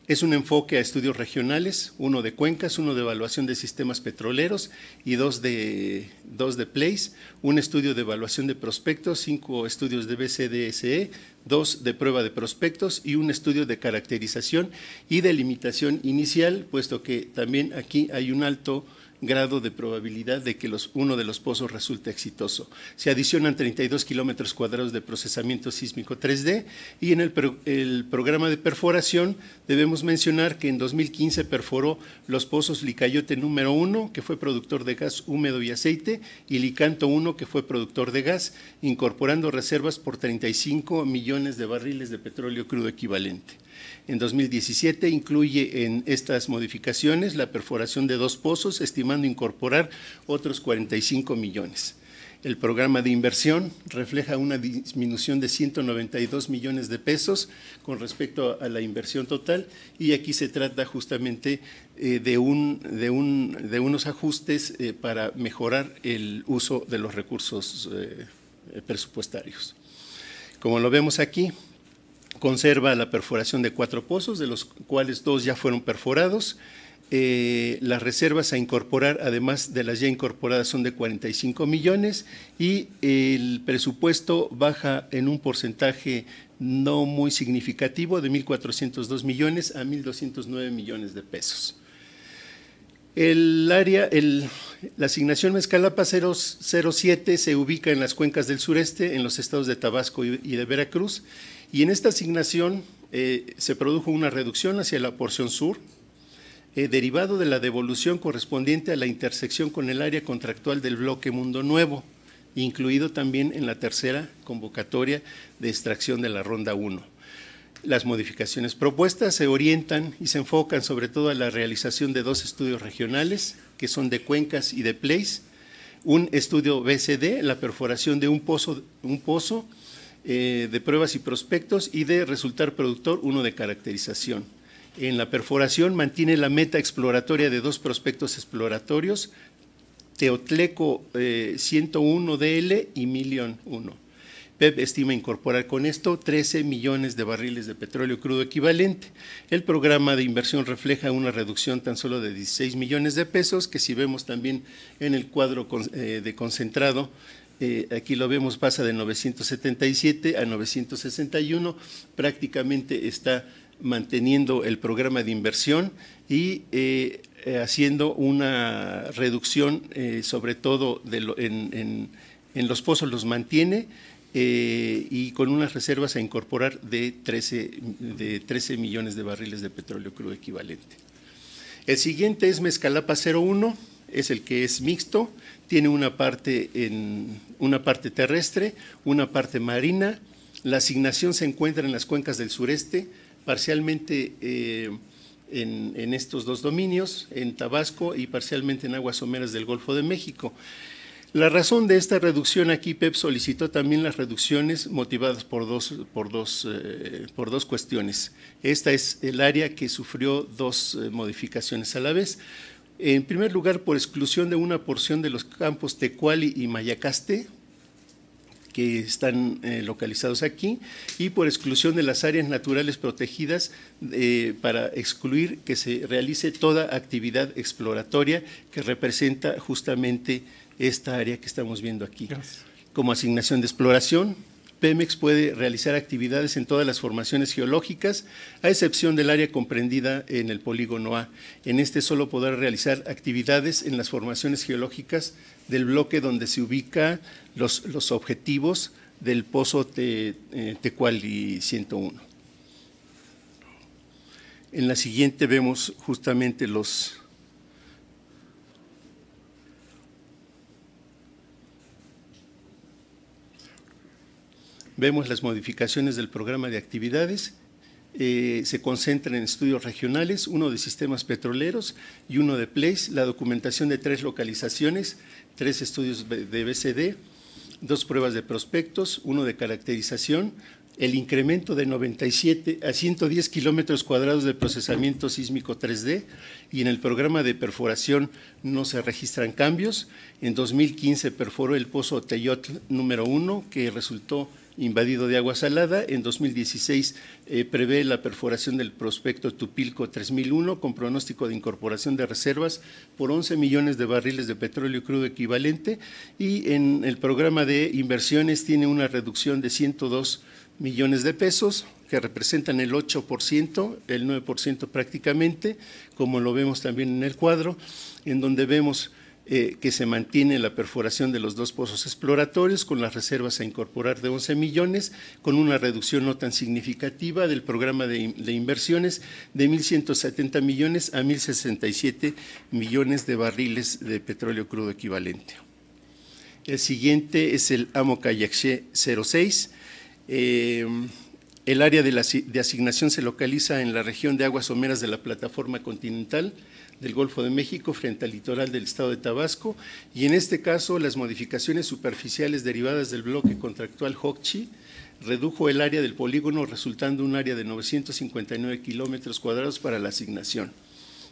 es un enfoque a estudios regionales, uno de cuencas, uno de evaluación de sistemas petroleros y dos de, dos de PLACE, un estudio de evaluación de prospectos, cinco estudios de BCDSE, dos de prueba de prospectos y un estudio de caracterización y delimitación inicial, puesto que también aquí hay un alto grado de probabilidad de que uno de los pozos resulte exitoso. Se adicionan 32 kilómetros cuadrados de procesamiento sísmico 3D y en el, el, programa de perforación debemos mencionar que en 2015 perforó los pozos Licayote número 1, que fue productor de gas húmedo y aceite, y Licanto 1, que fue productor de gas, incorporando reservas por 35 millones de barriles de petróleo crudo equivalente en 2017 incluye en estas modificaciones la perforación de dos pozos, estimando incorporar otros 45 millones. El programa de inversión refleja una disminución de 192 millones de pesos con respecto a la inversión total y aquí se trata justamente eh, de, un, de, unos ajustes eh, para mejorar el uso de los recursos eh, presupuestarios. Como lo vemos aquí, conserva la perforación de cuatro pozos, de los cuales dos ya fueron perforados. Eh, las reservas a incorporar, además de las ya incorporadas, son de 45 millones y el presupuesto baja en un porcentaje no muy significativo de 1.402 millones a 1.209 millones de pesos. El área, el, la asignación Mezcalapa 007 se ubica en las cuencas del sureste, en los estados de Tabasco y de Veracruz, y en esta asignación eh, se produjo una reducción hacia la porción sur, eh, derivado de la devolución correspondiente a la intersección con el área contractual del bloque Mundo Nuevo, incluido también en la tercera convocatoria de extracción de la Ronda 1. Las modificaciones propuestas se orientan y se enfocan sobre todo a la realización de dos estudios regionales, que son de cuencas y de place, un estudio BCD, la perforación de un pozo eh, de pruebas y prospectos y de resultar productor, uno de caracterización. En la perforación mantiene la meta exploratoria de dos prospectos exploratorios, Teotleco 101DL eh, y millón 1. PEP estima incorporar con esto 13 millones de barriles de petróleo crudo equivalente. El programa de inversión refleja una reducción tan solo de 16 millones de pesos, que si vemos también en el cuadro eh, de concentrado, eh, aquí lo vemos, pasa de 977 a 961, prácticamente está manteniendo el programa de inversión y eh, eh, haciendo una reducción, sobre todo en, los pozos los mantiene y con unas reservas a incorporar de 13, de 13 millones de barriles de petróleo crudo equivalente. El siguiente es Mezcalapa 01, es el que es mixto, tiene una parte, en, una parte terrestre, una parte marina. La asignación se encuentra en las cuencas del sureste, parcialmente eh, en, en, estos dos dominios, en Tabasco y parcialmente en aguas someras del Golfo de México. La razón de esta reducción aquí, PEP solicitó también las reducciones motivadas por dos, por dos, eh, por dos cuestiones. Esta es el área que sufrió dos eh, modificaciones a la vez. En primer lugar, por exclusión de una porción de los campos Tecuali y Mayacaste, que están eh, localizados aquí, y por exclusión de las áreas naturales protegidas eh, para excluir que se realice toda actividad exploratoria que representa justamente esta área que estamos viendo aquí. Como asignación de exploración, Pemex puede realizar actividades en todas las formaciones geológicas, a excepción del área comprendida en el polígono A. En este solo podrá realizar actividades en las formaciones geológicas del bloque donde se ubican los, los, objetivos del pozo te, eh, y 101. En la siguiente vemos justamente los, vemos las modificaciones del programa de actividades, eh, se concentran en estudios regionales, uno de sistemas petroleros y uno de PLACE, la documentación de tres localizaciones, tres estudios de BCD, dos pruebas de prospectos, uno de caracterización, el incremento de 97 a 110 kilómetros cuadrados de procesamiento sísmico 3D y en el programa de perforación no se registran cambios. En 2015 perforó el pozo Teyotl número 1 que resultó invadido de agua salada. En 2016 eh, prevé la perforación del prospecto Tupilco 3001 con pronóstico de incorporación de reservas por 11 millones de barriles de petróleo crudo equivalente y en el programa de inversiones tiene una reducción de 102 millones de pesos que representan el 8%, el 9% prácticamente, como lo vemos también en el cuadro, en donde vemos eh, que se mantiene la perforación de los dos pozos exploratorios con las reservas a incorporar de 11 millones, con una reducción no tan significativa del programa de, de inversiones de 1.170 millones a 1.067 millones de barriles de petróleo crudo equivalente. El siguiente es el AMO-Cayaxé 06. Eh, el área de, de asignación se localiza en la región de aguas someras de la plataforma continental, del Golfo de México frente al litoral del estado de Tabasco y en este caso las modificaciones superficiales derivadas del bloque contractual Hocchi redujo el área del polígono resultando un área de 959 kilómetros cuadrados para la asignación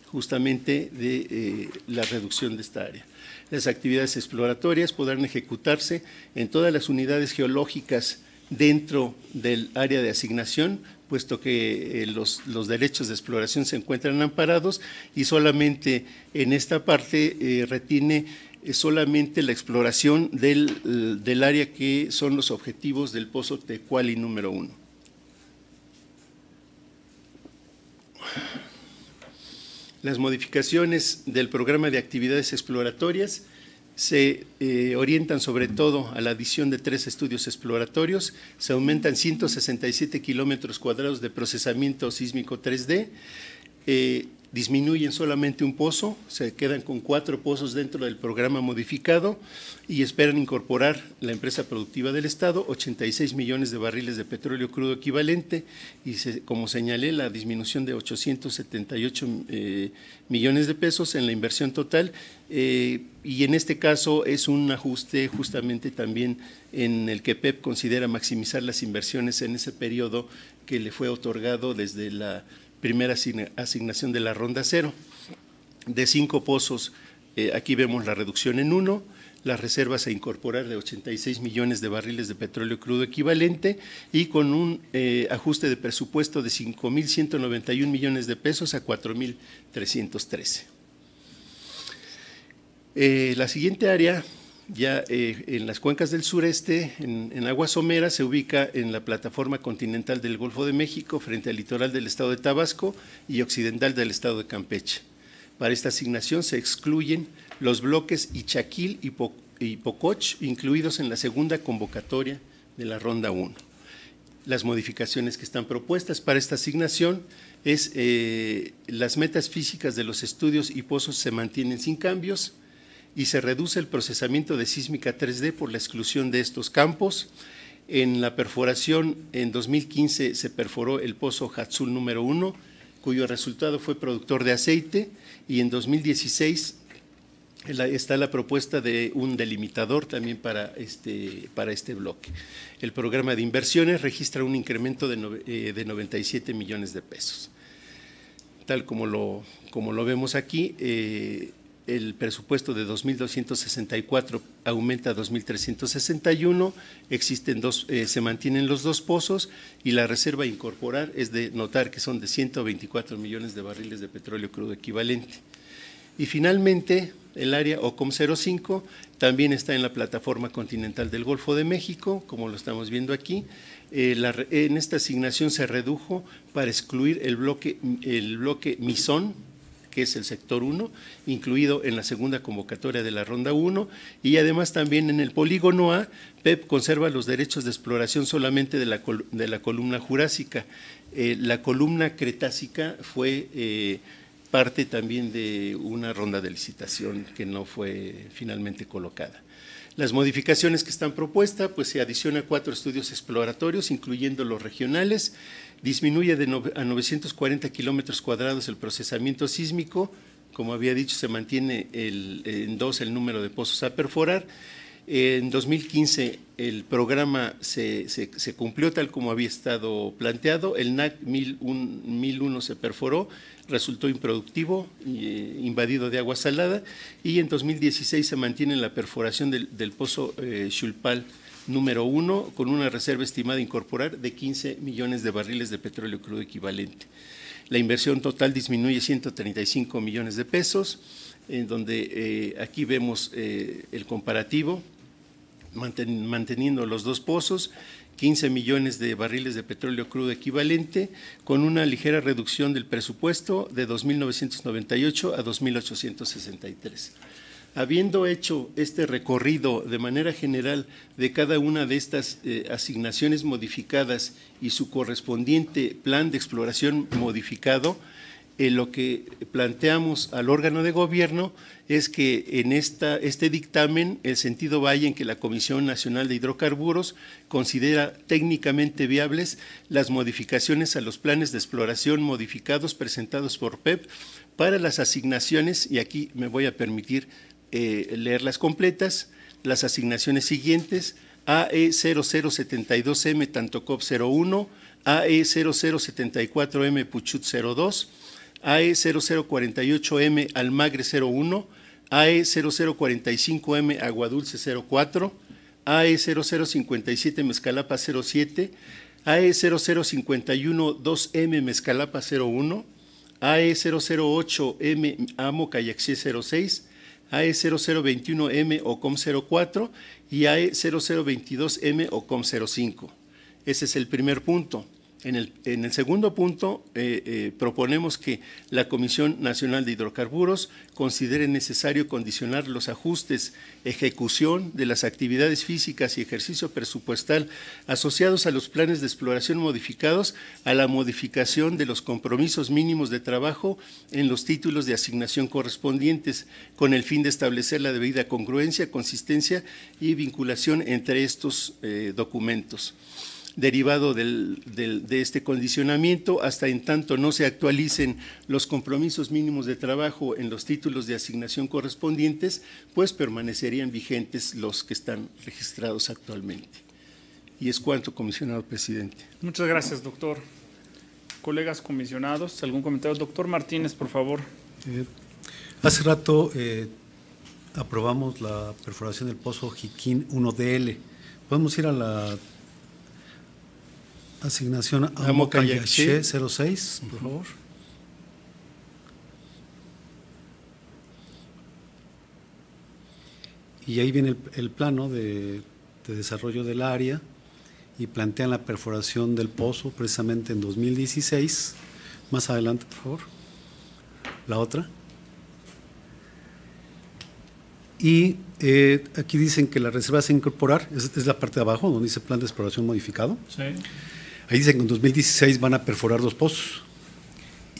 justamente de eh, la reducción de esta área. Las actividades exploratorias podrán ejecutarse en todas las unidades geológicas dentro del área de asignación puesto que eh, los, derechos de exploración se encuentran amparados y solamente en esta parte eh, retiene eh, solamente la exploración del, del, área que son los objetivos del pozo Tecuali número uno. Las modificaciones del programa de actividades exploratorias se eh, orientan sobre todo a la adición de tres estudios exploratorios, se aumentan 167 kilómetros cuadrados de procesamiento sísmico 3D, disminuyen solamente un pozo, se quedan con cuatro pozos dentro del programa modificado y esperan incorporar la empresa productiva del Estado 86 millones de barriles de petróleo crudo equivalente y como señalé la disminución de 878 eh, millones de pesos en la inversión total eh, y en este caso es un ajuste justamente también en el que PEP considera maximizar las inversiones en ese periodo que le fue otorgado desde la primera asignación de la ronda cero. De cinco pozos, eh, aquí vemos la reducción en uno, las reservas a incorporar de 86 millones de barriles de petróleo crudo equivalente y con un eh, ajuste de presupuesto de 5.191 millones de pesos a 4.313. Eh, la siguiente área ya eh, en las cuencas del sureste, en, en Agua se ubica en la plataforma continental del Golfo de México, frente al litoral del estado de Tabasco y occidental del estado de Campeche. Para esta asignación se excluyen los bloques Ichaquil y, Pococh, incluidos en la segunda convocatoria de la Ronda 1. Las modificaciones que están propuestas para esta asignación es eh, las metas físicas de los estudios y pozos se mantienen sin cambios, y se reduce el procesamiento de sísmica 3D por la exclusión de estos campos. En la perforación, en 2015 se perforó el pozo Hatsul número 1, cuyo resultado fue productor de aceite, y en 2016 está la propuesta de un delimitador también para este, para este bloque. El programa de inversiones registra un incremento de, 97 eh, millones de pesos. Tal como lo, como lo vemos aquí, eh, el presupuesto de 2.264 aumenta a 2.361, existen dos, eh, se mantienen los dos pozos y la reserva a incorporar es de notar que son de 124 millones de barriles de petróleo crudo equivalente. Y finalmente, el área OCOM05 también está en la plataforma continental del Golfo de México, como lo estamos viendo aquí. Eh, en esta asignación se redujo para excluir el bloque, el bloque MISON, que es el sector 1, incluido en la segunda convocatoria de la ronda 1, y además también en el polígono A, PEP conserva los derechos de exploración solamente de la, columna jurásica. Eh, la columna cretácica fue eh, parte también de una ronda de licitación que no fue finalmente colocada. Las modificaciones que están propuestas, pues se adiciona cuatro estudios exploratorios, incluyendo los regionales, disminuye de a 940 kilómetros cuadrados el procesamiento sísmico, como había dicho, se mantiene en dos el número de pozos a perforar. En 2015 el programa se, cumplió tal como había estado planteado, el NAC 1001, se perforó, resultó improductivo, eh, invadido de agua salada y en 2016 se mantiene la perforación del, pozo Xulpal eh, número uno, con una reserva estimada a incorporar de 15 millones de barriles de petróleo crudo equivalente. La inversión total disminuye 135 millones de pesos, en donde eh, aquí vemos eh, el comparativo, manteniendo los dos pozos, 15 millones de barriles de petróleo crudo equivalente, con una ligera reducción del presupuesto de 2.998 a 2.863. Habiendo hecho este recorrido de manera general de cada una de estas eh, asignaciones modificadas y su correspondiente plan de exploración modificado, eh, lo que planteamos al órgano de gobierno es que en esta, este dictamen el sentido vaya en que la Comisión Nacional de Hidrocarburos considera técnicamente viables las modificaciones a los planes de exploración modificados presentados por PEP e para las asignaciones, y aquí me voy a permitir eh, leerlas completas, las asignaciones siguientes, AE0072M Tantocop 01, AE0074M Puchut 02, AE0048M Almagre 01, AE0045M Aguadulce 04, AE0057 Mezcalapa 07, AE0051 2M Mezcalapa 01, AE008M Amo Callaxie 06, AE0021M o COM04 y AE0022M o COM05. Ese es el primer punto. En el, segundo punto, eh, eh, proponemos que la Comisión Nacional de Hidrocarburos considere necesario condicionar los ajustes, ejecución de las actividades físicas y ejercicio presupuestal asociados a los planes de exploración modificados a la modificación de los compromisos mínimos de trabajo en los títulos de asignación correspondientes, con el fin de establecer la debida congruencia, consistencia y vinculación entre estos eh, documentos derivado de este condicionamiento, hasta en tanto no se actualicen los compromisos mínimos de trabajo en los títulos de asignación correspondientes, pues permanecerían vigentes los que están registrados actualmente. Y es cuanto, comisionado presidente. Muchas gracias, doctor. Colegas comisionados, ¿algún comentario? Doctor Martínez, por favor. Eh, hace rato eh, aprobamos la perforación del pozo Jiquín 1DL. ¿Podemos ir a la Asignación a ch 06, por favor. Y ahí viene el, plano de, desarrollo del área y plantean la perforación del pozo precisamente en 2016. Más adelante, por favor. La otra. Y eh, aquí dicen que la reserva se incorporar, es, es, la parte de abajo donde dice plan de exploración modificado. Sí Ahí dicen que en 2016 van a perforar dos pozos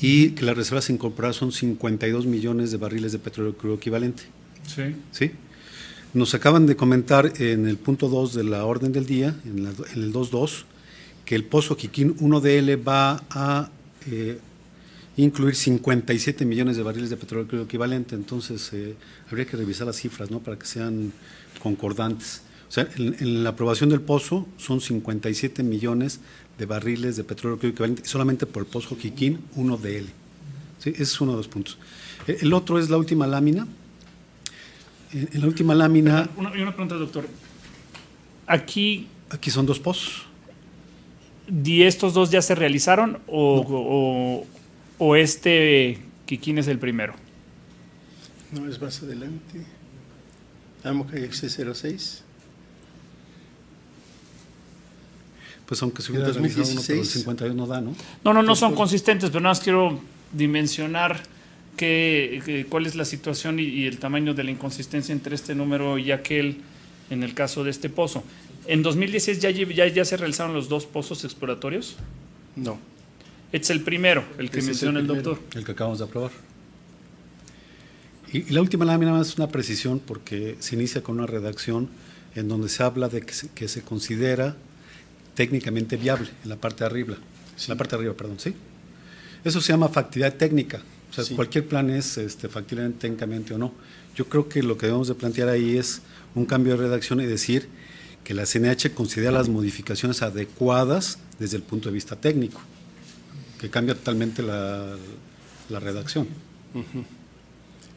y que las reservas incorporadas son 52 millones de barriles de petróleo crudo equivalente. Sí. Nos acaban de comentar en el punto 2 de la orden del día, en, el 2.2, que el pozo Quiquín 1DL va a eh, incluir 57 millones de barriles de petróleo crudo equivalente. Entonces, eh, habría que revisar las cifras para que sean concordantes. O sea, en, en la aprobación del pozo son 57 millones de barriles de petróleo que solamente por el pozo Kikin, uno de él. ¿Sí? Ese es uno de los puntos. E, el otro es la última lámina. E, en la última lámina... Una, pregunta, doctor. Aquí... Aquí son dos pozos. ¿Y estos dos ya se realizaron o, este Kikín es el primero? No, es más adelante. Amo que 06 pues aunque se hubiera 51 no da, ¿no? No, no, no son pues, consistentes, pero nada más quiero dimensionar cuál es la situación y, el tamaño de la inconsistencia entre este número y aquel en el caso de este pozo. ¿En 2016 ya, se realizaron los dos pozos exploratorios? No. Este es el primero, el que menciona el, doctor. El que acabamos de aprobar. Y, la última lámina más es una precisión porque se inicia con una redacción en donde se habla de que se considera técnicamente viable en la parte arriba, en la parte arriba, perdón, ¿sí? Eso se llama factibilidad técnica, o sea, cualquier plan es este, factible técnicamente o no. Yo creo que lo que debemos de plantear ahí es un cambio de redacción y decir que la CNH considera las modificaciones adecuadas desde el punto de vista técnico, que cambia totalmente la, redacción.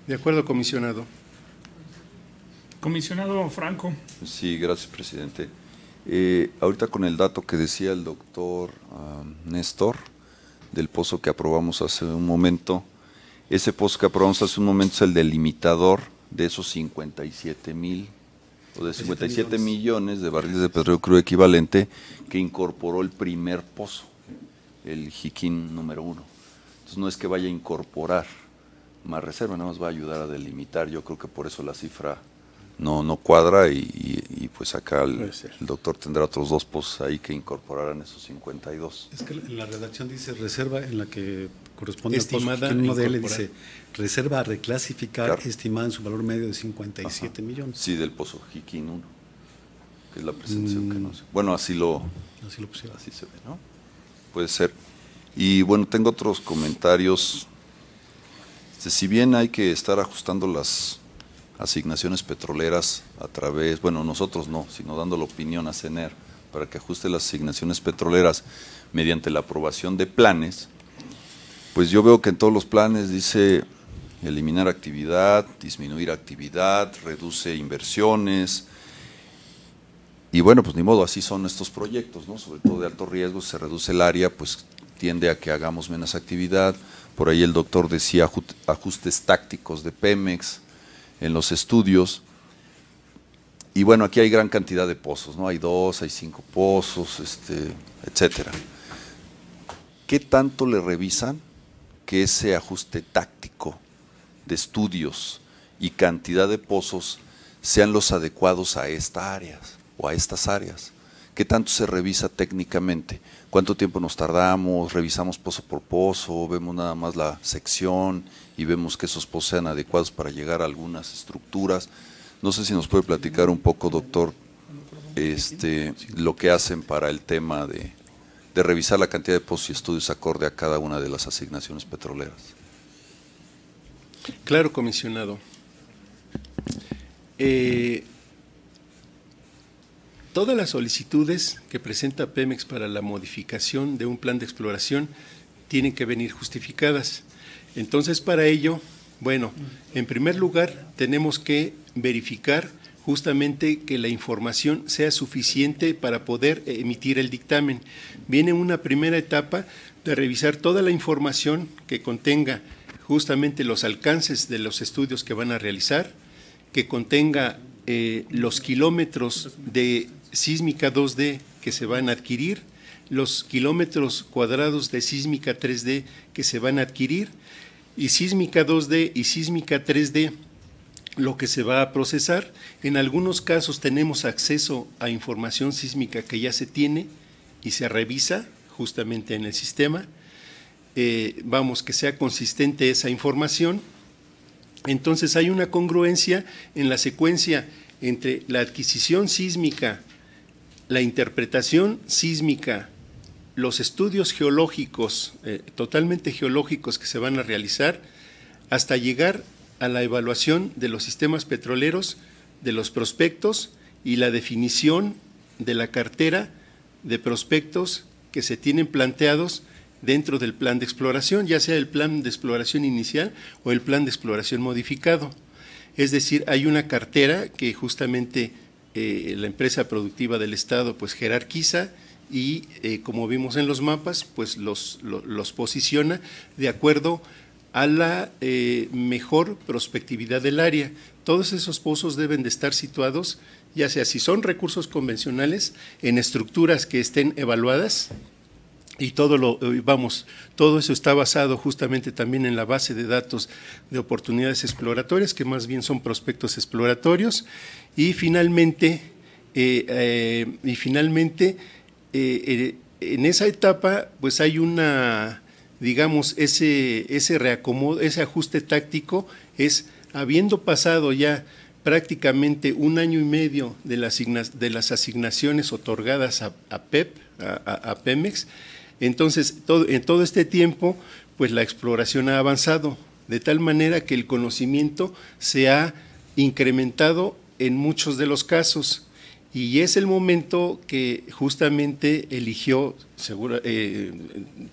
De acuerdo, comisionado. Comisionado Franco. Sí, gracias, presidente. Eh, ahorita con el dato que decía el doctor ah, Néstor del pozo que aprobamos hace un momento, ese pozo que aprobamos hace un momento es el delimitador de esos 57 mil o de 57 millones de barriles de petróleo crudo equivalente que incorporó el primer pozo, el Jiquín número uno. Entonces no es que vaya a incorporar más reserva, nada más va a ayudar a delimitar. Yo creo que por eso la cifra no, no cuadra y, pues acá el, doctor tendrá otros dos pozos ahí que incorporarán esos 52. Es que en la redacción dice reserva en la que corresponde estimada al de dice reserva a reclasificar estimada en su valor medio de 57 millones. Sí, del pozo Jiquín 1, que es la presentación que mm. no Bueno, así lo, así lo pusieron. Así se ve, ¿no? Puede ser. Y bueno, tengo otros comentarios. Este, si bien hay que estar ajustando las asignaciones petroleras a través, bueno, nosotros no, sino dando la opinión a CENER para que ajuste las asignaciones petroleras mediante la aprobación de planes, pues yo veo que en todos los planes dice eliminar actividad, disminuir actividad, reduce inversiones. Y bueno, pues ni modo, así son estos proyectos, ¿no? Sobre todo de alto riesgo, se reduce el área, pues tiende a que hagamos menos actividad. Por ahí el doctor decía ajustes tácticos de Pemex, en los estudios. Y bueno, aquí hay gran cantidad de pozos, ¿no? Hay dos, hay cinco pozos, este, etcétera. ¿Qué tanto le revisan que ese ajuste táctico de estudios y cantidad de pozos sean los adecuados a estas áreas o a estas áreas? ¿Qué tanto se revisa técnicamente? ¿Cuánto tiempo nos tardamos? ¿Revisamos pozo por pozo? ¿Vemos nada más la sección? y vemos que esos sean adecuados para llegar a algunas estructuras. No sé si nos puede platicar un poco, doctor, este, lo que hacen para el tema de, revisar la cantidad de pozos y estudios acorde a cada una de las asignaciones petroleras. Claro, comisionado. Eh, todas las solicitudes que presenta Pemex para la modificación de un plan de exploración tienen que venir justificadas. Entonces, para ello, bueno, en primer lugar, tenemos que verificar justamente que la información sea suficiente para poder emitir el dictamen. Viene una primera etapa de revisar toda la información que contenga justamente los alcances de los estudios que van a realizar, que contenga eh, los kilómetros de sísmica 2D que se van a adquirir, los kilómetros cuadrados de sísmica 3D que se van a adquirir, y sísmica 2D y sísmica 3D lo que se va a procesar. En algunos casos tenemos acceso a información sísmica que ya se tiene y se revisa justamente en el sistema. Eh, vamos, que sea consistente esa información. Entonces hay una congruencia en la secuencia entre la adquisición sísmica, la interpretación sísmica los estudios geológicos, eh, totalmente geológicos que se van a realizar, hasta llegar a la evaluación de los sistemas petroleros, de los prospectos y la definición de la cartera de prospectos que se tienen planteados dentro del plan de exploración, ya sea el plan de exploración inicial o el plan de exploración modificado. Es decir, hay una cartera que justamente eh, la empresa productiva del Estado pues jerarquiza y eh, como vimos en los mapas, pues los, los, posiciona de acuerdo a la eh, mejor prospectividad del área. Todos esos pozos deben de estar situados, ya sea si son recursos convencionales, en estructuras que estén evaluadas, y todo lo eh, vamos todo eso está basado justamente también en la base de datos de oportunidades exploratorias que más bien son prospectos exploratorios y finalmente y finalmente eh, eh, en esa etapa pues hay una, digamos, ese, ese reacomodo, ese ajuste táctico es habiendo pasado ya prácticamente un año y medio de, las de las asignaciones otorgadas a, PEP, a, a, Pemex, entonces todo, en todo este tiempo pues la exploración ha avanzado, de tal manera que el conocimiento se ha incrementado en muchos de los casos. Y es el momento que justamente eligió, seguro, eh,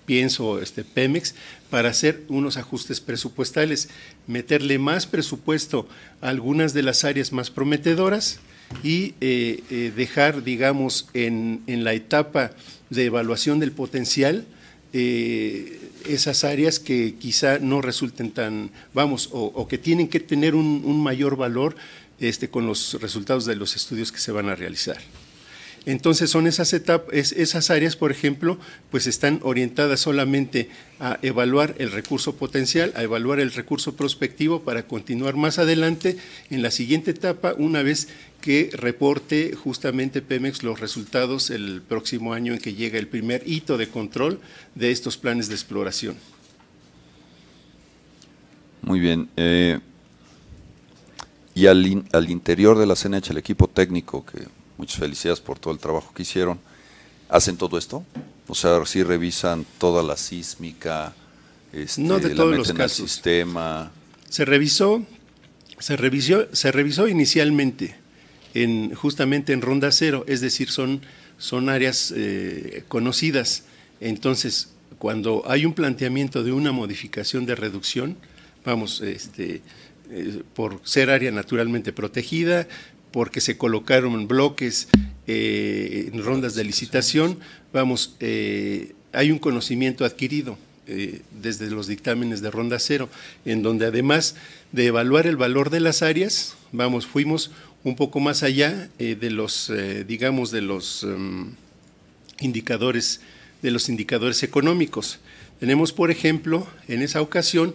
pienso, este Pemex, para hacer unos ajustes presupuestales, meterle más presupuesto a algunas de las áreas más prometedoras y eh, eh, dejar, digamos, en, la etapa de evaluación del potencial esas áreas que quizá no resulten tan, vamos, o, que tienen que tener un mayor valor este, con los resultados de los estudios que se van a realizar. Entonces son esas etapas, esas áreas, por ejemplo, pues están orientadas solamente a evaluar el recurso potencial, a evaluar el recurso prospectivo para continuar más adelante en la siguiente etapa, una vez que reporte justamente Pemex los resultados el próximo año en que llega el primer hito de control de estos planes de exploración. Muy bien. Eh, y al, interior de la CNH, el equipo técnico, que muchas felicidades por todo el trabajo que hicieron, hacen todo esto. O sea, sí revisan toda la sísmica, este, no de todos los sistema. Se revisó, se revisó, se revisó inicialmente en, justamente en ronda cero, es decir, son, son áreas eh, conocidas. Entonces, cuando hay un planteamiento de una modificación de reducción, vamos, este, eh, por ser área naturalmente protegida, porque se colocaron bloques eh, en rondas de licitación, vamos, eh, hay un conocimiento adquirido desde los dictámenes de ronda cero, en donde además de evaluar el valor de las áreas, vamos, fuimos un poco más allá de los, digamos, de los em, indicadores, de los indicadores económicos. Tenemos, por ejemplo, en esa ocasión,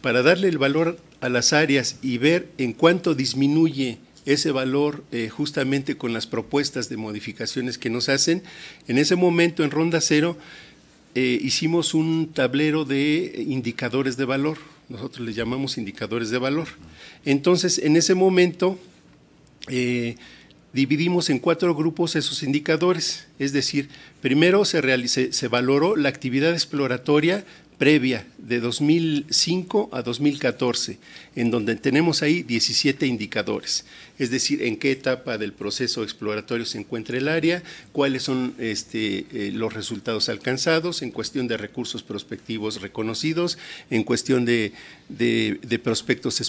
para darle el valor a las áreas y ver en cuánto disminuye ese valor eh, justamente con las propuestas de modificaciones que nos hacen. En ese momento, en ronda cero, eh, hicimos un tablero de indicadores de valor. Nosotros le llamamos indicadores de valor. Entonces, en ese momento, eh, dividimos en cuatro grupos esos indicadores. Es decir, primero se valoró la actividad exploratoria previa de 2005 a 2014, en donde tenemos ahí 17 indicadores, es decir, en qué etapa del proceso exploratorio se encuentra el área, cuáles son este, eh, los resultados alcanzados en cuestión de recursos prospectivos reconocidos, en cuestión de, prospectos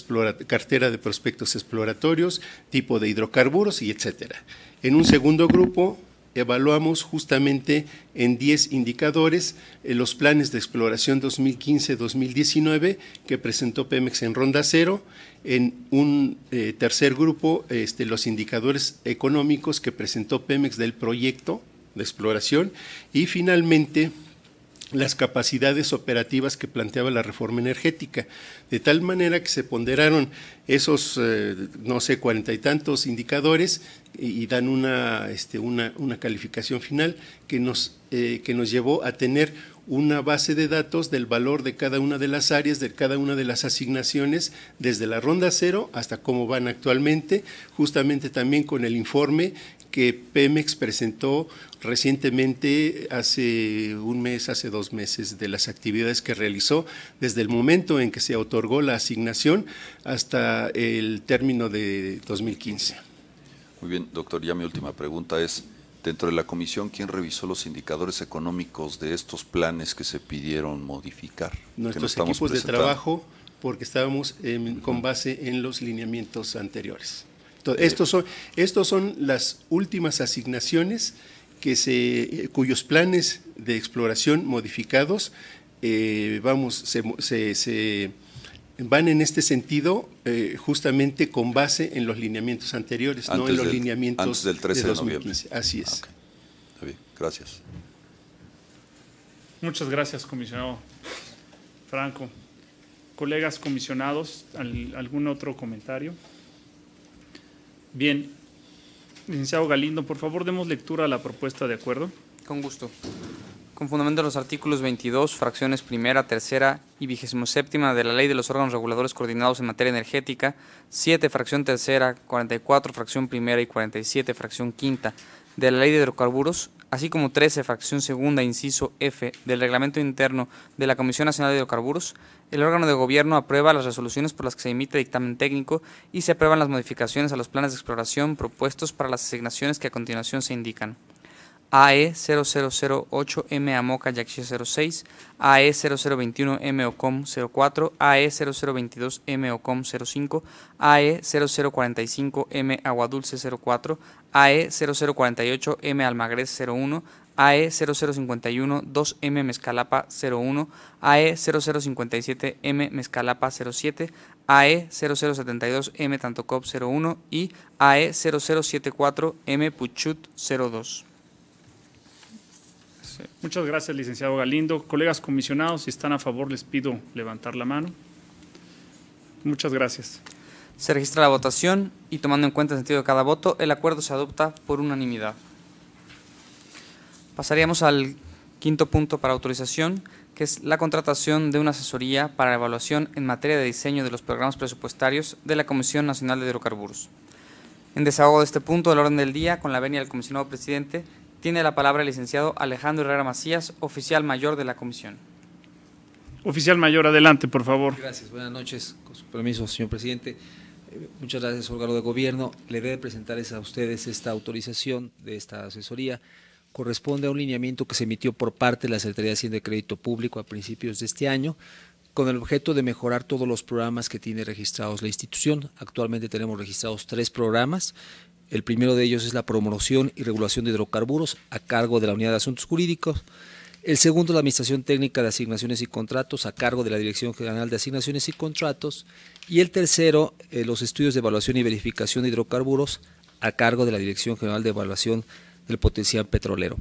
cartera de prospectos exploratorios, tipo de hidrocarburos y etcétera. En un segundo grupo evaluamos justamente en 10 indicadores eh, los planes de exploración 2015-2019 que presentó Pemex en Ronda Cero, en un eh, tercer grupo este, los indicadores económicos que presentó Pemex del proyecto de exploración y finalmente las capacidades operativas que planteaba la reforma energética, de tal manera que se ponderaron esos, eh, no sé, cuarenta y tantos indicadores y, dan este, una, calificación final eh, que nos llevó a tener una base de datos del valor de cada una de las áreas, de cada una de las asignaciones, desde la ronda cero hasta cómo van actualmente, justamente también con el informe que Pemex presentó recientemente, hace un mes, hace dos meses, de las actividades que realizó desde el momento en que se otorgó la asignación hasta el término de 2015. Muy bien, doctor, ya mi última pregunta es, dentro de la comisión, ¿quién revisó los indicadores económicos de estos planes que se pidieron modificar? Nuestros equipos de trabajo, porque estábamos con base en los lineamientos anteriores. Eh, Estas son, las últimas asignaciones eh, cuyos planes de exploración modificados eh, van en este sentido justamente con base en los lineamientos anteriores, no en los lineamientos del 13 de, noviembre. Así es. Ah, gracias. Muchas gracias, comisionado Franco. Colegas comisionados, ¿algún otro comentario? Bien. Licenciado Galindo, por favor, demos lectura a la propuesta de acuerdo. Con gusto. Con fundamento de los artículos 22, fracciones primera, tercera y vigésimo séptima de la Ley de los órganos reguladores coordinados en materia energética, 7, fracción tercera, 44, fracción primera y 47, fracción quinta de la Ley de Hidrocarburos, así como 13, fracción segunda, inciso F del Reglamento Interno de la Comisión Nacional de Hidrocarburos, el órgano de gobierno aprueba las resoluciones por las que se emite dictamen técnico y se aprueban las modificaciones a los planes de exploración propuestos para las asignaciones que a continuación se indican. AE0008M Amoca 06, AE0021M Ocom 04, AE0022M Ocom 05, AE0045M Aguadulce 04, AE0048M Almagrez 01, AE0051-2M Mezcalapa 01, AE0057M Mezcalapa 07, AE0072M Tantocop 01 y AE0074M Puchut 02. Eh, muchas gracias, licenciado Galindo. Colegas comisionados, si están a favor, les pido levantar la mano. Muchas gracias. Se registra la votación y tomando en cuenta el sentido de cada voto, el acuerdo se adopta por unanimidad. Pasaríamos al quinto punto para autorización, que es la contratación de una asesoría para evaluación en materia de diseño de los programas presupuestarios de la Comisión Nacional de Hidrocarburos. En desahogo de este punto, el orden del día, con la venia del comisionado presidente, tiene la palabra el licenciado Alejandro Herrera Macías, oficial mayor de la comisión. Oficial mayor, adelante, por favor. Gracias, buenas noches. Con su permiso, señor presidente. Eh, muchas gracias, órgano de gobierno. Le debe presentarles a ustedes esta autorización de esta asesoría. Corresponde a un lineamiento que se emitió por parte de la Secretaría de Hacienda y Crédito Público a principios de este año, con el objeto de mejorar todos los programas que tiene registrados la institución. Actualmente tenemos registrados tres programas. El primero de ellos es la promoción y regulación de hidrocarburos a cargo de la Unidad de Asuntos Jurídicos. El segundo, la Administración Técnica de Asignaciones y Contratos a cargo de la Dirección General de Asignaciones y Contratos. Y el tercero, eh, los estudios de evaluación y verificación de hidrocarburos a cargo de la Dirección General de Evaluación del Potencial Petrolero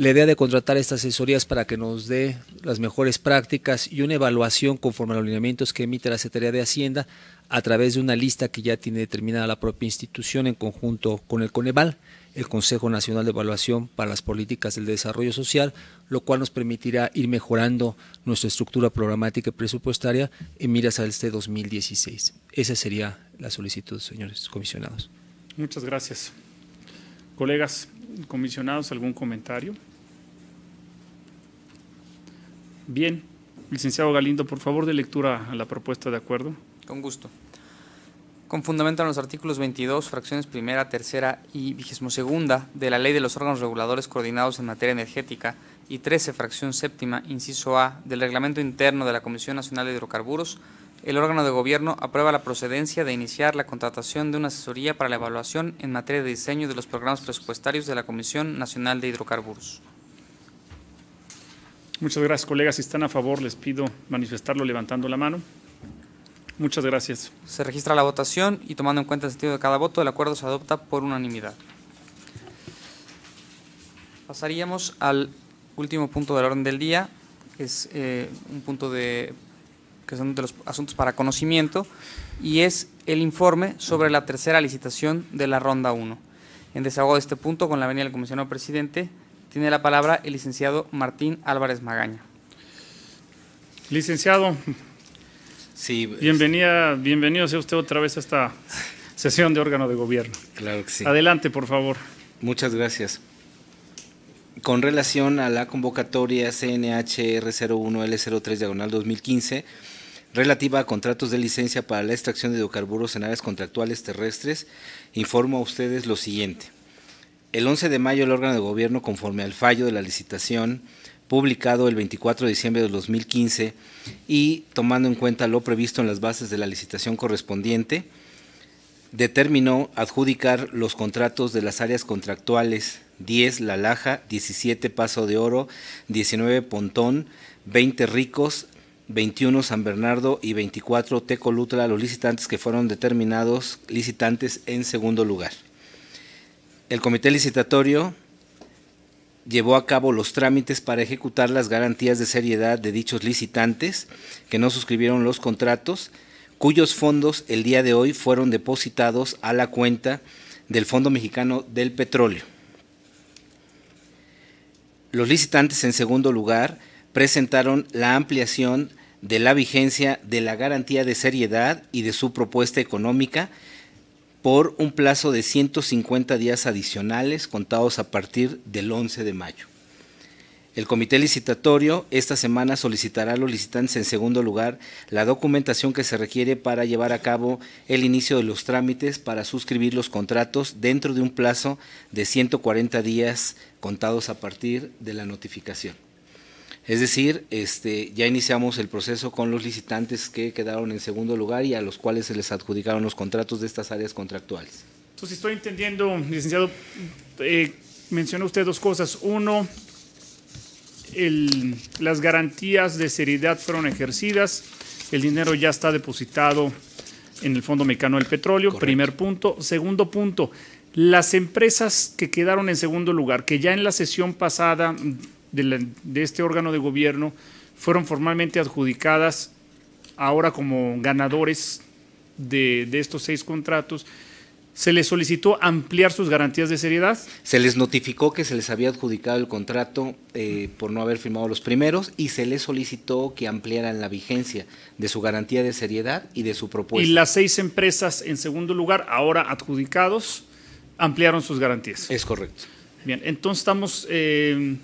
la idea de contratar estas asesorías para que nos dé las mejores prácticas y una evaluación conforme a los lineamientos que emite la Secretaría de Hacienda a través de una lista que ya tiene determinada la propia institución en conjunto con el Coneval, el Consejo Nacional de Evaluación para las Políticas del Desarrollo Social, lo cual nos permitirá ir mejorando nuestra estructura programática y presupuestaria en miras a este 2016. Esa sería la solicitud, señores comisionados. Muchas gracias. Colegas comisionados, ¿algún comentario? Bien, licenciado Galindo, por favor, de lectura a la propuesta de acuerdo. Con gusto. Con fundamento en los artículos 22, fracciones primera, tercera y vigésimo segunda de la Ley de los órganos reguladores coordinados en materia energética y 13, fracción séptima, inciso A, del Reglamento Interno de la Comisión Nacional de Hidrocarburos, el órgano de gobierno aprueba la procedencia de iniciar la contratación de una asesoría para la evaluación en materia de diseño de los programas presupuestarios de la Comisión Nacional de Hidrocarburos. Muchas gracias, colegas. Si están a favor, les pido manifestarlo levantando la mano. Muchas gracias. Se registra la votación y tomando en cuenta el sentido de cada voto, el acuerdo se adopta por unanimidad. Pasaríamos al último punto del orden del día. Es eh, un punto de que son de los asuntos para conocimiento y es el informe sobre la tercera licitación de la Ronda 1. En desahogo de este punto, con la venida del comisionado presidente, tiene la palabra el licenciado Martín Álvarez Magaña. Licenciado, sí, pues. bienvenida, bienvenido sea usted otra vez a esta sesión de órgano de gobierno. Claro que sí. Adelante, por favor. Muchas gracias. Con relación a la convocatoria CNHR01L03 diagonal 2015, relativa a contratos de licencia para la extracción de hidrocarburos en áreas contractuales terrestres, informo a ustedes lo siguiente el 11 de mayo el órgano de gobierno, conforme al fallo de la licitación publicado el 24 de diciembre de 2015 y tomando en cuenta lo previsto en las bases de la licitación correspondiente, determinó adjudicar los contratos de las áreas contractuales 10 La Laja, 17 Paso de Oro, 19 Pontón, 20 Ricos, 21 San Bernardo y 24 Tecolutla, los licitantes que fueron determinados licitantes en segundo lugar el comité licitatorio llevó a cabo los trámites para ejecutar las garantías de seriedad de dichos licitantes que no suscribieron los contratos, cuyos fondos el día de hoy fueron depositados a la cuenta del Fondo Mexicano del Petróleo. Los licitantes, en segundo lugar, presentaron la ampliación de la vigencia de la garantía de seriedad y de su propuesta económica por un plazo de 150 días adicionales contados a partir del 11 de mayo. El comité licitatorio esta semana solicitará a los licitantes en segundo lugar la documentación que se requiere para llevar a cabo el inicio de los trámites para suscribir los contratos dentro de un plazo de 140 días contados a partir de la notificación. Es decir, este, ya iniciamos el proceso con los licitantes que quedaron en segundo lugar y a los cuales se les adjudicaron los contratos de estas áreas contractuales. Entonces, estoy entendiendo, licenciado, eh, menciona usted dos cosas. Uno, las garantías de seriedad fueron ejercidas, el dinero ya está depositado en el Fondo Mexicano del Petróleo, primer punto. Segundo punto, las empresas que quedaron en segundo lugar, que ya en la sesión pasada de, este órgano de gobierno fueron formalmente adjudicadas ahora como ganadores de, estos seis contratos, se les solicitó ampliar sus garantías de seriedad. Se les notificó que se les había adjudicado el contrato eh, por no haber firmado los primeros y se les solicitó que ampliaran la vigencia de su garantía de seriedad y de su propuesta. Y las seis empresas en segundo lugar, ahora adjudicados, ampliaron sus garantías. Es correcto. Bien, entonces estamos... Eh,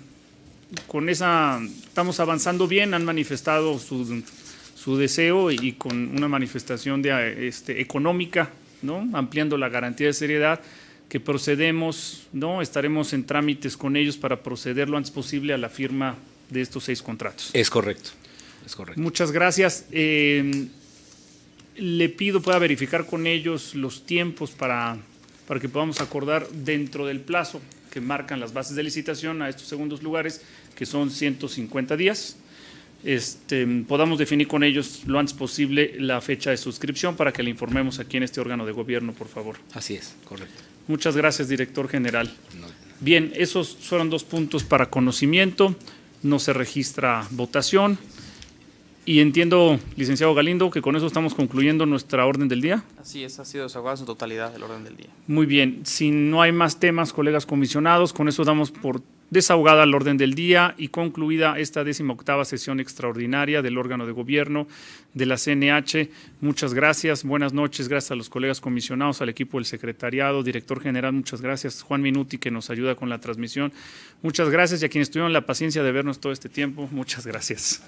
con esa estamos avanzando bien, han manifestado su, su deseo y, con una manifestación de, este, económica, ¿no? ampliando la garantía de seriedad, que procedemos, ¿no? estaremos en trámites con ellos para proceder lo antes posible a la firma de estos seis contratos. Es correcto, es correcto. Muchas gracias. Eh, le pido pueda verificar con ellos los tiempos para, para que podamos acordar dentro del plazo que marcan las bases de licitación a estos segundos lugares, que son 150 días. Este, podamos definir con ellos lo antes posible la fecha de suscripción para que le informemos aquí en este órgano de gobierno, por favor. Así es, correcto. Muchas gracias, director general. Bien, esos fueron dos puntos para conocimiento. No se registra votación. Y entiendo, licenciado Galindo, que con eso estamos concluyendo nuestra orden del día. Así es, ha sido desahogada su totalidad el orden del día. Muy bien, si no hay más temas, colegas comisionados, con eso damos por desahogada el orden del día y concluida esta décima octava sesión extraordinaria del órgano de gobierno de la CNH. Muchas gracias, buenas noches, gracias a los colegas comisionados, al equipo del secretariado, director general, muchas gracias, Juan Minuti que nos ayuda con la transmisión. Muchas gracias y a quienes tuvieron la paciencia de vernos todo este tiempo, muchas gracias.